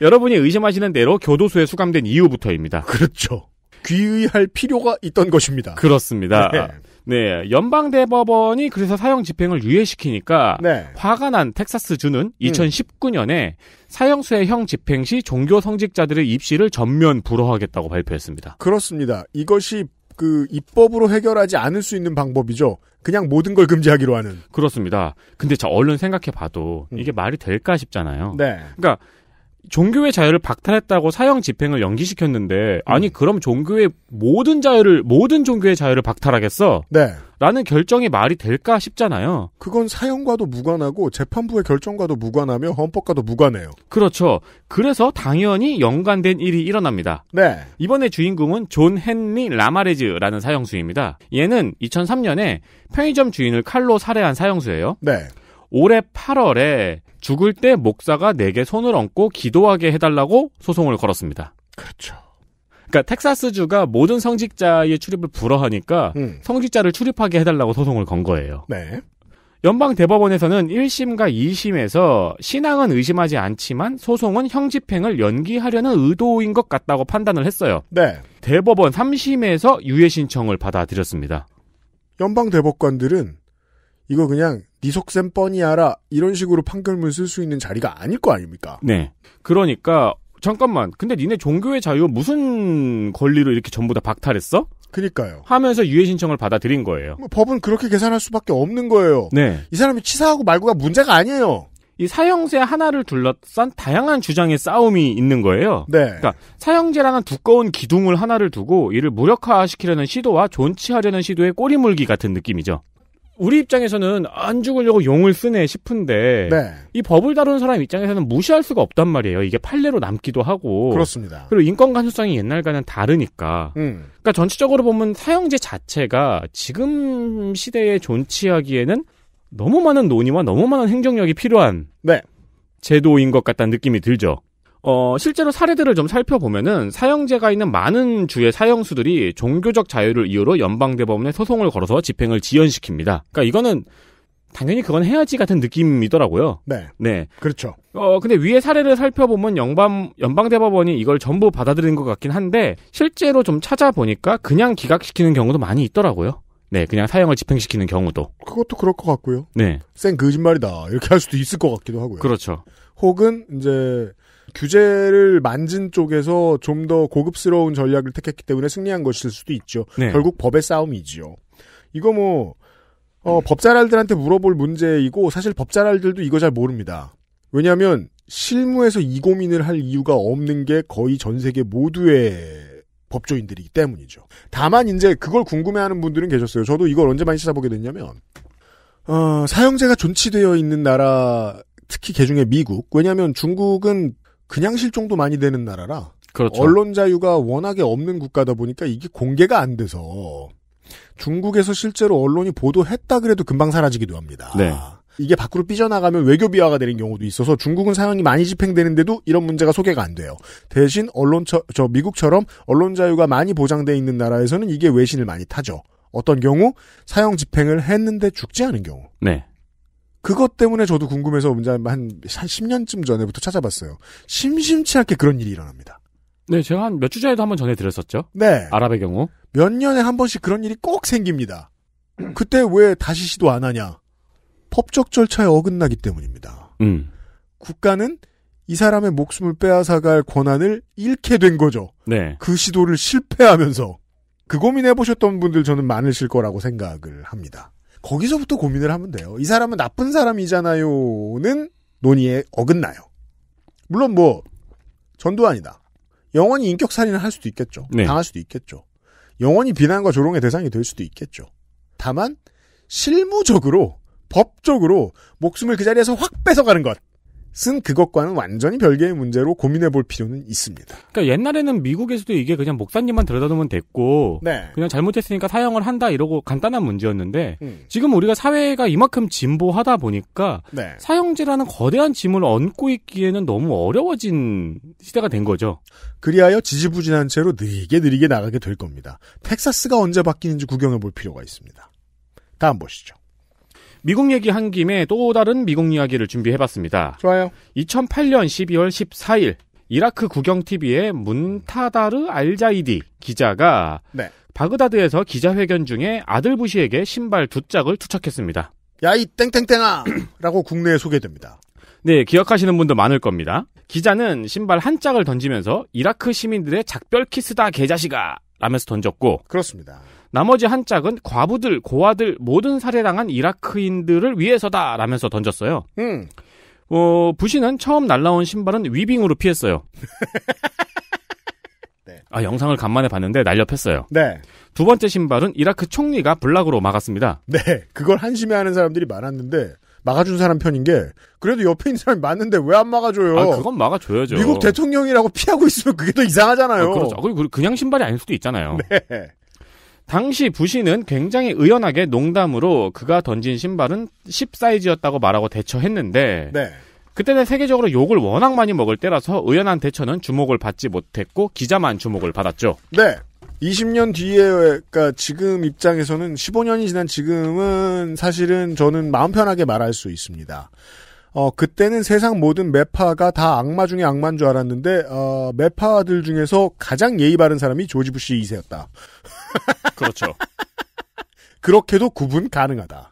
여러분이 의심하시는 대로 교도소에 수감된 이후부터입니다. 그렇죠. 귀의할 필요가 있던 것입니다. 그렇습니다. 네. 네, 연방대법원이 그래서 사형 집행을 유예시키니까 네. 화가 난 텍사스 주는 2019년에 음. 사형수의 형 집행 시 종교 성직자들의 입시를 전면 불허하겠다고 발표했습니다. 그렇습니다. 이것이 그 입법으로 해결하지 않을 수 있는 방법이죠. 그냥 모든 걸 금지하기로 하는. 그렇습니다. 근데 자 얼른 생각해 봐도 음. 이게 말이 될까 싶잖아요. 네. 그러니까 종교의 자유를 박탈했다고 사형 집행을 연기시켰는데 아니 음. 그럼 종교의 모든 자유를 모든 종교의 자유를 박탈하겠어? 네. 라는 결정이 말이 될까 싶잖아요. 그건 사형과도 무관하고 재판부의 결정과도 무관하며 헌법과도 무관해요. 그렇죠. 그래서 당연히 연관된 일이 일어납니다. 네. 이번에 주인공은 존 헨리 라마레즈라는 사형수입니다. 얘는 2003년에 편의점 주인을 칼로 살해한 사형수예요. 네. 올해 8월에 죽을 때 목사가 내게 손을 얹고 기도하게 해달라고 소송을 걸었습니다. 그렇죠. 그러니까 텍사스주가 모든 성직자의 출입을 불허하니까 음. 성직자를 출입하게 해달라고 소송을 건 거예요. 네. 연방 대법원에서는 1심과 2심에서 신앙은 의심하지 않지만 소송은 형집행을 연기하려는 의도인 것 같다고 판단을 했어요. 네. 대법원 3심에서 유예 신청을 받아들였습니다. 연방 대법관들은 이거 그냥 니 속셈 뻔히 알아 이런 식으로 판결문 쓸 수 있는 자리가 아닐 거 아닙니까? 네. 그러니까 잠깐만. 근데 니네 종교의 자유 무슨 권리로 이렇게 전부 다 박탈했어? 그니까요. 하면서 유해 신청을 받아들인 거예요. 뭐 법은 그렇게 계산할 수밖에 없는 거예요. 네. 이 사람이 치사하고 말고가 문제가 아니에요. 이 사형제 하나를 둘러싼 다양한 주장의 싸움이 있는 거예요. 네. 그러니까 사형제라는 두꺼운 기둥을 하나를 두고 이를 무력화시키려는 시도와 존치하려는 시도의 꼬리물기 같은 느낌이죠. 우리 입장에서는 안 죽으려고 용을 쓰네 싶은데 네. 이 법을 다루는 사람 입장에서는 무시할 수가 없단 말이에요. 이게 판례로 남기도 하고 그렇습니다. 그리고 인권 간수성이 옛날과는 다르니까. 음. 그러니까 전체적으로 보면 사형제 자체가 지금 시대에 존치하기에는 너무 많은 논의와 너무 많은 행정력이 필요한 네. 제도인 것 같다는 느낌이 들죠. 어, 실제로 사례들을 좀 살펴보면은 사형제가 있는 많은 주의 사형수들이 종교적 자유를 이유로 연방대법원에 소송을 걸어서 집행을 지연시킵니다. 그러니까 이거는 당연히 그건 해야지 같은 느낌이더라고요. 네. 네. 그렇죠. 어, 근데 위의 사례를 살펴보면 연방, 연방대법원이 이걸 전부 받아들인 것 같긴 한데, 실제로 좀 찾아보니까 그냥 기각시키는 경우도 많이 있더라고요. 네, 그냥 사형을 집행시키는 경우도. 그것도 그럴 것 같고요. 네. 생 거짓말이다. 이렇게 할 수도 있을 것 같기도 하고요. 그렇죠. 혹은, 이제, 규제를 만진 쪽에서 좀 더 고급스러운 전략을 택했기 때문에 승리한 것일 수도 있죠. 네. 결국 법의 싸움이지요. 이거 뭐 어, 음. 법자랄들한테 물어볼 문제이고 사실 법자랄들도 이거 잘 모릅니다. 왜냐하면 실무에서 이 고민을 할 이유가 없는 게 거의 전 세계 모두의 법조인들이기 때문이죠. 다만 이제 그걸 궁금해하는 분들은 계셨어요. 저도 이걸 언제 많이 찾아보게 됐냐면 어, 사형제가 존치되어 있는 나라 특히 개중에 미국 왜냐하면 중국은 그냥 실종도 많이 되는 나라라 그렇죠. 언론 자유가 워낙에 없는 국가다 보니까 이게 공개가 안 돼서 중국에서 실제로 언론이 보도했다 그래도 금방 사라지기도 합니다. 네. 이게 밖으로 삐져나가면 외교 비화가 되는 경우도 있어서 중국은 상황이 많이 집행되는데도 이런 문제가 소개가 안 돼요. 대신 언론 처, 저 미국처럼 언론 자유가 많이 보장돼 있는 나라에서는 이게 외신을 많이 타죠. 어떤 경우 사형 집행을 했는데 죽지 않은 경우. 네. 그것 때문에 저도 궁금해서 문제 한, 10년쯤 전에부터 찾아봤어요. 심심치 않게 그런 일이 일어납니다. 네, 제가 한 몇 주 전에도 한번 전해드렸었죠. 네. 아랍의 경우. 몇 년에 한 번씩 그런 일이 꼭 생깁니다. 그때 왜 다시 시도 안 하냐? 법적 절차에 어긋나기 때문입니다. 음. 국가는 이 사람의 목숨을 빼앗아갈 권한을 잃게 된 거죠. 네. 그 시도를 실패하면서 그 고민해 보셨던 분들 저는 많으실 거라고 생각을 합니다. 거기서부터 고민을 하면 돼요. 이 사람은 나쁜 사람이잖아요는 논의에 어긋나요. 물론 뭐 전두환이다. 영원히 인격살인을 할 수도 있겠죠. 네. 당할 수도 있겠죠. 영원히 비난과 조롱의 대상이 될 수도 있겠죠. 다만 실무적으로 법적으로 목숨을 그 자리에서 확 뺏어가는 것. 쓴 그것과는 완전히 별개의 문제로 고민해 볼 필요는 있습니다. 그러니까 옛날에는 미국에서도 이게 그냥 목사님만 들여다보면 됐고 네. 그냥 잘못했으니까 사형을 한다 이러고 간단한 문제였는데 음. 지금 우리가 사회가 이만큼 진보하다 보니까 네. 사형제라는 거대한 짐을 얹고 있기에는 너무 어려워진 시대가 된 거죠. 그리하여 지지부진한 채로 느리게 느리게 나가게 될 겁니다. 텍사스가 언제 바뀌는지 구경해 볼 필요가 있습니다. 다음 보시죠. 미국 얘기 한 김에 또 다른 미국 이야기를 준비해봤습니다. 좋아요. 2008년 12월 14일 이라크 국영 TV의 문타다르 알자이디 기자가 네. 바그다드에서 기자회견 중에 아들 부시에게 신발 두 짝을 투척했습니다. 야이 땡땡땡아! 라고 국내에 소개됩니다. 네, 기억하시는 분도 많을 겁니다. 기자는 신발 한 짝을 던지면서 이라크 시민들의 작별 키스다 개자식아! 라면서 던졌고 그렇습니다. 나머지 한 짝은 과부들, 고아들 모든 살해당한 이라크인들을 위해서다 라면서 던졌어요. 음. 어, 부시는 처음 날라온 신발은 위빙으로 피했어요. 네. 아, 영상을 간만에 봤는데 날렵했어요. 네. 두 번째 신발은 이라크 총리가 블락으로 막았습니다. 네. 그걸 한심해 하는 사람들이 많았는데 막아준 사람 편인 게 그래도 옆에 있는 사람이 많은데 왜 안 막아줘요? 아, 그건 막아줘야죠. 미국 대통령이라고 피하고 있으면 그게 더 이상하잖아요. 어, 그렇죠. 아, 그렇죠. 그리고 그냥 신발이 아닐 수도 있잖아요. 네. 당시 부시는 굉장히 의연하게 농담으로 그가 던진 신발은 10 사이즈였다고 말하고 대처했는데 네. 그때는 세계적으로 욕을 워낙 많이 먹을 때라서 의연한 대처는 주목을 받지 못했고 기자만 주목을 받았죠. 네. 20년 뒤에 그러니까 지금 입장에서는 15년이 지난 지금은 사실은 저는 마음 편하게 말할 수 있습니다. 어, 그때는 세상 모든 매파가다 악마 중에 악마인 줄 알았는데, 어, 메파들 중에서 가장 예의 바른 사람이 조지 부시 2세였다. 그렇죠. 그렇게도 구분 가능하다.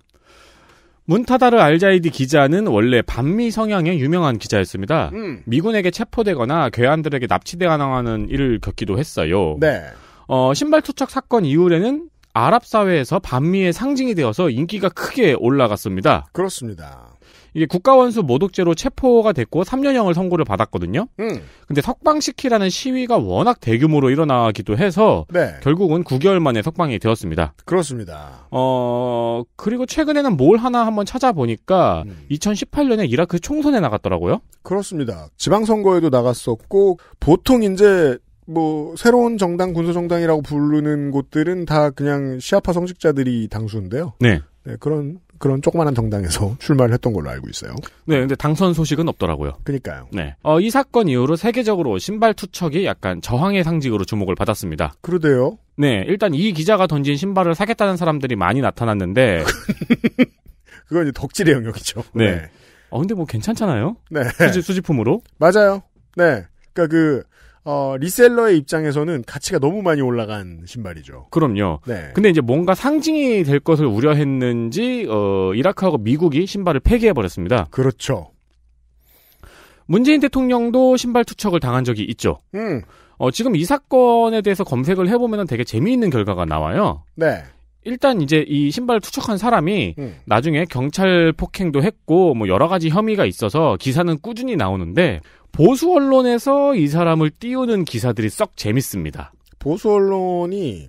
문타다르 알자이디 기자는 원래 반미 성향의 유명한 기자였습니다. 음. 미군에게 체포되거나 괴한들에게 납치되거나하는 일을 겪기도 했어요. 네. 어, 신발 투척 사건 이후에는 아랍 사회에서 반미의 상징이 되어서 인기가 크게 올라갔습니다. 그렇습니다. 이게 국가원수 모독죄로 체포가 됐고 3년형을 선고를 받았거든요. 음. 근데 석방시키라는 시위가 워낙 대규모로 일어나기도 해서 네. 결국은 9개월 만에 석방이 되었습니다. 그렇습니다. 어 그리고 최근에는 뭘 하나 한번 찾아보니까 음. 2018년에 이라크 총선에 나갔더라고요. 그렇습니다. 지방선거에도 나갔었고 보통 이제 뭐 새로운 정당 군소 정당이라고 부르는 곳들은 다 그냥 시아파 성직자들이 당수인데요. 네. 네, 그런 그런 조그마한 정당에서 출마를 했던 걸로 알고 있어요. 네, 근데 당선 소식은 없더라고요. 그니까요. 네. 어, 이 사건 이후로 세계적으로 신발 투척이 약간 저항의 상징으로 주목을 받았습니다. 그러대요. 네, 일단 이 기자가 던진 신발을 사겠다는 사람들이 많이 나타났는데. 그건 이제 덕질의 영역이죠. 네. 네. 어, 근데 뭐 괜찮잖아요? 네. 수지, 수지품으로? 맞아요. 네. 그니까 그, 어, 리셀러의 입장에서는 가치가 너무 많이 올라간 신발이죠. 그럼요. 네. 근데 이제 뭔가 상징이 될 것을 우려했는지 어, 이라크하고 미국이 신발을 폐기해 버렸습니다. 그렇죠. 문재인 대통령도 신발 투척을 당한 적이 있죠. 음. 어, 지금 이 사건에 대해서 검색을 해보면 되게 재미있는 결과가 나와요. 네. 일단 이제 이 신발 투척한 사람이 음. 나중에 경찰 폭행도 했고 뭐 여러 가지 혐의가 있어서 기사는 꾸준히 나오는데 보수 언론에서 이 사람을 띄우는 기사들이 썩 재밌습니다. 보수 언론이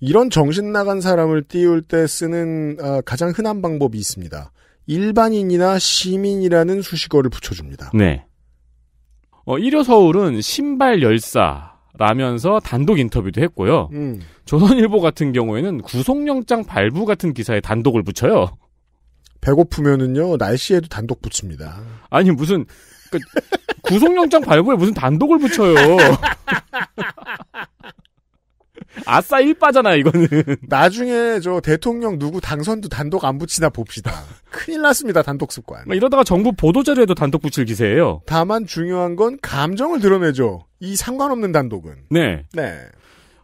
이런 정신 나간 사람을 띄울 때 쓰는 아, 가장 흔한 방법이 있습니다. 일반인이나 시민이라는 수식어를 붙여줍니다. 네. 어, 1호 서울은 신발 열사라면서 단독 인터뷰도 했고요. 음. 조선일보 같은 경우에는 구속영장 발부 같은 기사에 단독을 붙여요. 배고프면은요 날씨에도 단독 붙입니다. 아니 무슨 그, 구속영장 발부에 무슨 단독을 붙여요. 아싸 일빠잖아 이거는. 나중에 저 대통령 누구 당선도 단독 안 붙이나 봅시다. 큰일 났습니다 단독 습관. 이러다가 정부 보도자료에도 단독 붙일 기세예요. 다만 중요한 건 감정을 드러내죠. 이 상관없는 단독은. 네. 네.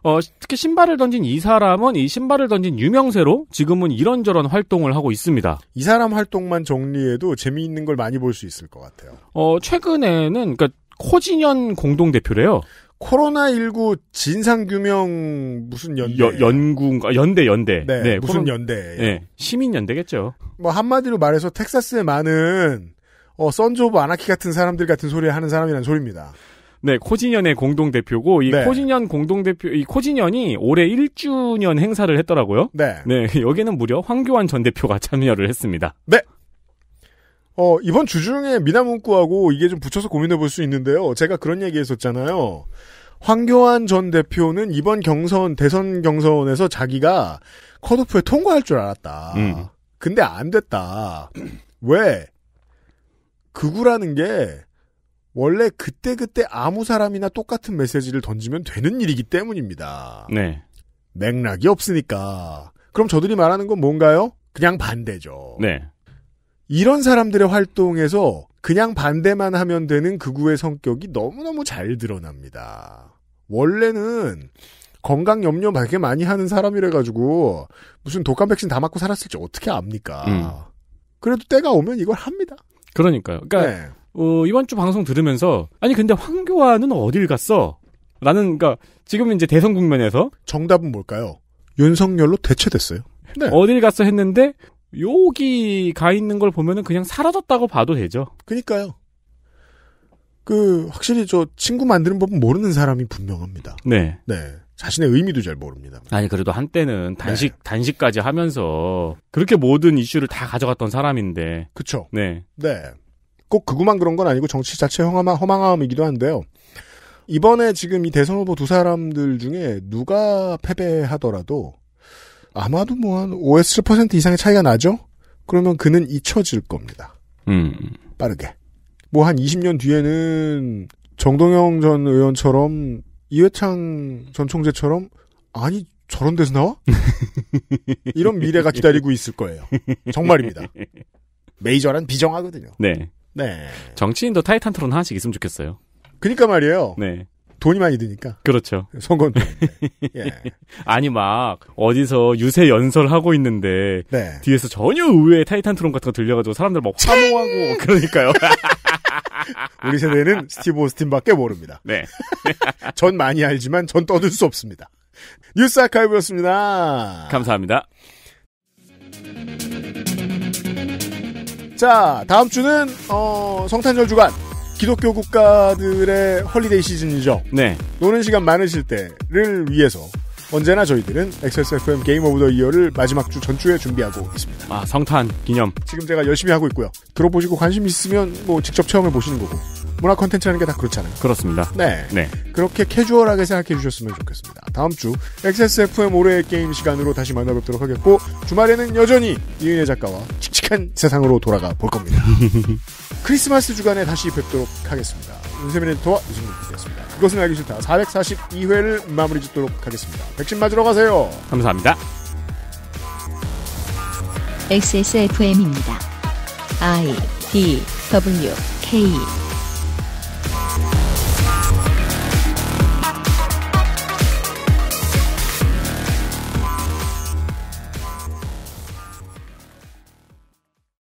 어, 특히 신발을 던진 이 사람은 이 신발을 던진 유명세로 지금은 이런저런 활동을 하고 있습니다. 이 사람 활동만 정리해도 재미있는 걸 많이 볼 수 있을 것 같아요. 어, 최근에는 그니까코지년 공동 대표래요. 코로나19 진상규명 무슨 연대 여, 연구인가 연대 연대 네, 네 무슨 코로... 연대 네, 시민 연대겠죠. 뭐 한마디로 말해서 텍사스에 많은 어, 선조 오브 아나키 같은 사람들 같은 소리 하는 사람이란 소리입니다. 네, 코지년의 공동 대표고 이 네. 코지년 공동 대표 이 코지년이 올해 1주년 행사를 했더라고요. 네. 네, 여기는 무려 황교안 전 대표가 참여를 했습니다. 네. 어, 이번 주 중에 미나문구하고 이게 좀 붙여서 고민해 볼 수 있는데요. 제가 그런 얘기 했었잖아요. 황교안 전 대표는 이번 경선, 대선 경선에서 자기가 컷오프에 통과할 줄 알았다. 음. 근데 안 됐다. 왜? 극우라는 게 원래 그때그때 아무 사람이나 똑같은 메시지를 던지면 되는 일이기 때문입니다. 네. 맥락이 없으니까. 그럼 저들이 말하는 건 뭔가요? 그냥 반대죠. 네. 이런 사람들의 활동에서 그냥 반대만 하면 되는 극우의 그 성격이 너무너무 잘 드러납니다. 원래는 건강 염려 되게 많이 하는 사람이래가지고 무슨 독감 백신 다 맞고 살았을지 어떻게 압니까? 음. 그래도 때가 오면 이걸 합니다. 그러니까요. 그러니까 네. 어, 이번 주 방송 들으면서 아니 근데 황교안은 어딜 갔어? 나는 그러니까 지금 이제 대선 국면에서 정답은 뭘까요? 윤석열로 대체됐어요. 네. 어딜 갔어 했는데 여기 가 있는 걸 보면은 그냥 사라졌다고 봐도 되죠. 그니까요. 그 확실히 저 친구 만드는 법은 모르는 사람이 분명합니다. 네. 네. 자신의 의미도 잘 모릅니다. 아니 그래도 한때는 단식 네. 단식까지 하면서 그렇게 모든 이슈를 다 가져갔던 사람인데. 그렇죠. 네. 네. 꼭 그구만 그런 건 아니고 정치 자체 허망함, 이기도 한데요. 이번에 지금 이 대선 후보 두 사람들 중에 누가 패배하더라도 아마도 뭐 한 5에서 7% 이상의 차이가 나죠? 그러면 그는 잊혀질 겁니다. 음. 빠르게. 뭐 한 20년 뒤에는 정동영 전 의원처럼 이회창 전 총재처럼 아니 저런 데서 나와? 이런 미래가 기다리고 있을 거예요. 정말입니다. 메이저란 비정하거든요. 네. 네. 정치인도 타이탄 토론 하나씩 있으면 좋겠어요. 그니까 말이에요. 네. 돈이 많이 드니까. 그렇죠. 선거 예. 아니 막 어디서 유세 연설하고 있는데 네. 뒤에서 전혀 의외의 타이탄 트론 같은 거 들려가지고 사람들 막 환호하고 그러니까요. 우리 세대는 스티브 오스틴밖에 모릅니다. 네. 전 많이 알지만 전 떠들 수 없습니다. 뉴스 아카이브였습니다. 감사합니다. 자, 다음 주는 어, 성탄절 주간 기독교 국가들의 헐리데이 시즌이죠. 네. 노는 시간 많으실 때를 위해서 언제나 저희들은 XSFM 게임 오브 더 이어를 마지막 주 전주에 준비하고 있습니다. 아, 성탄 기념. 지금 제가 열심히 하고 있고요. 들어보시고 관심 있으면 뭐 직접 체험해 보시는 거고. 문화 컨텐츠라는 게 다 그렇잖아요. 그렇습니다. 네. 네. 그렇게 캐주얼하게 생각해 주셨으면 좋겠습니다. 다음 주 XSFM 올해의 게임 시간으로 다시 만나뵙도록 하겠고 주말에는 여전히 이은혜 작가와 칙칙한 세상으로 돌아가 볼 겁니다. 크리스마스 주간에 다시 뵙도록 하겠습니다. 윤세민 에디터와 유승민 기자였습니다. 그것은 알기 싫다. 442회를 마무리 짓도록 하겠습니다. 백신 맞으러 가세요. 감사합니다. XSFM입니다. I D W K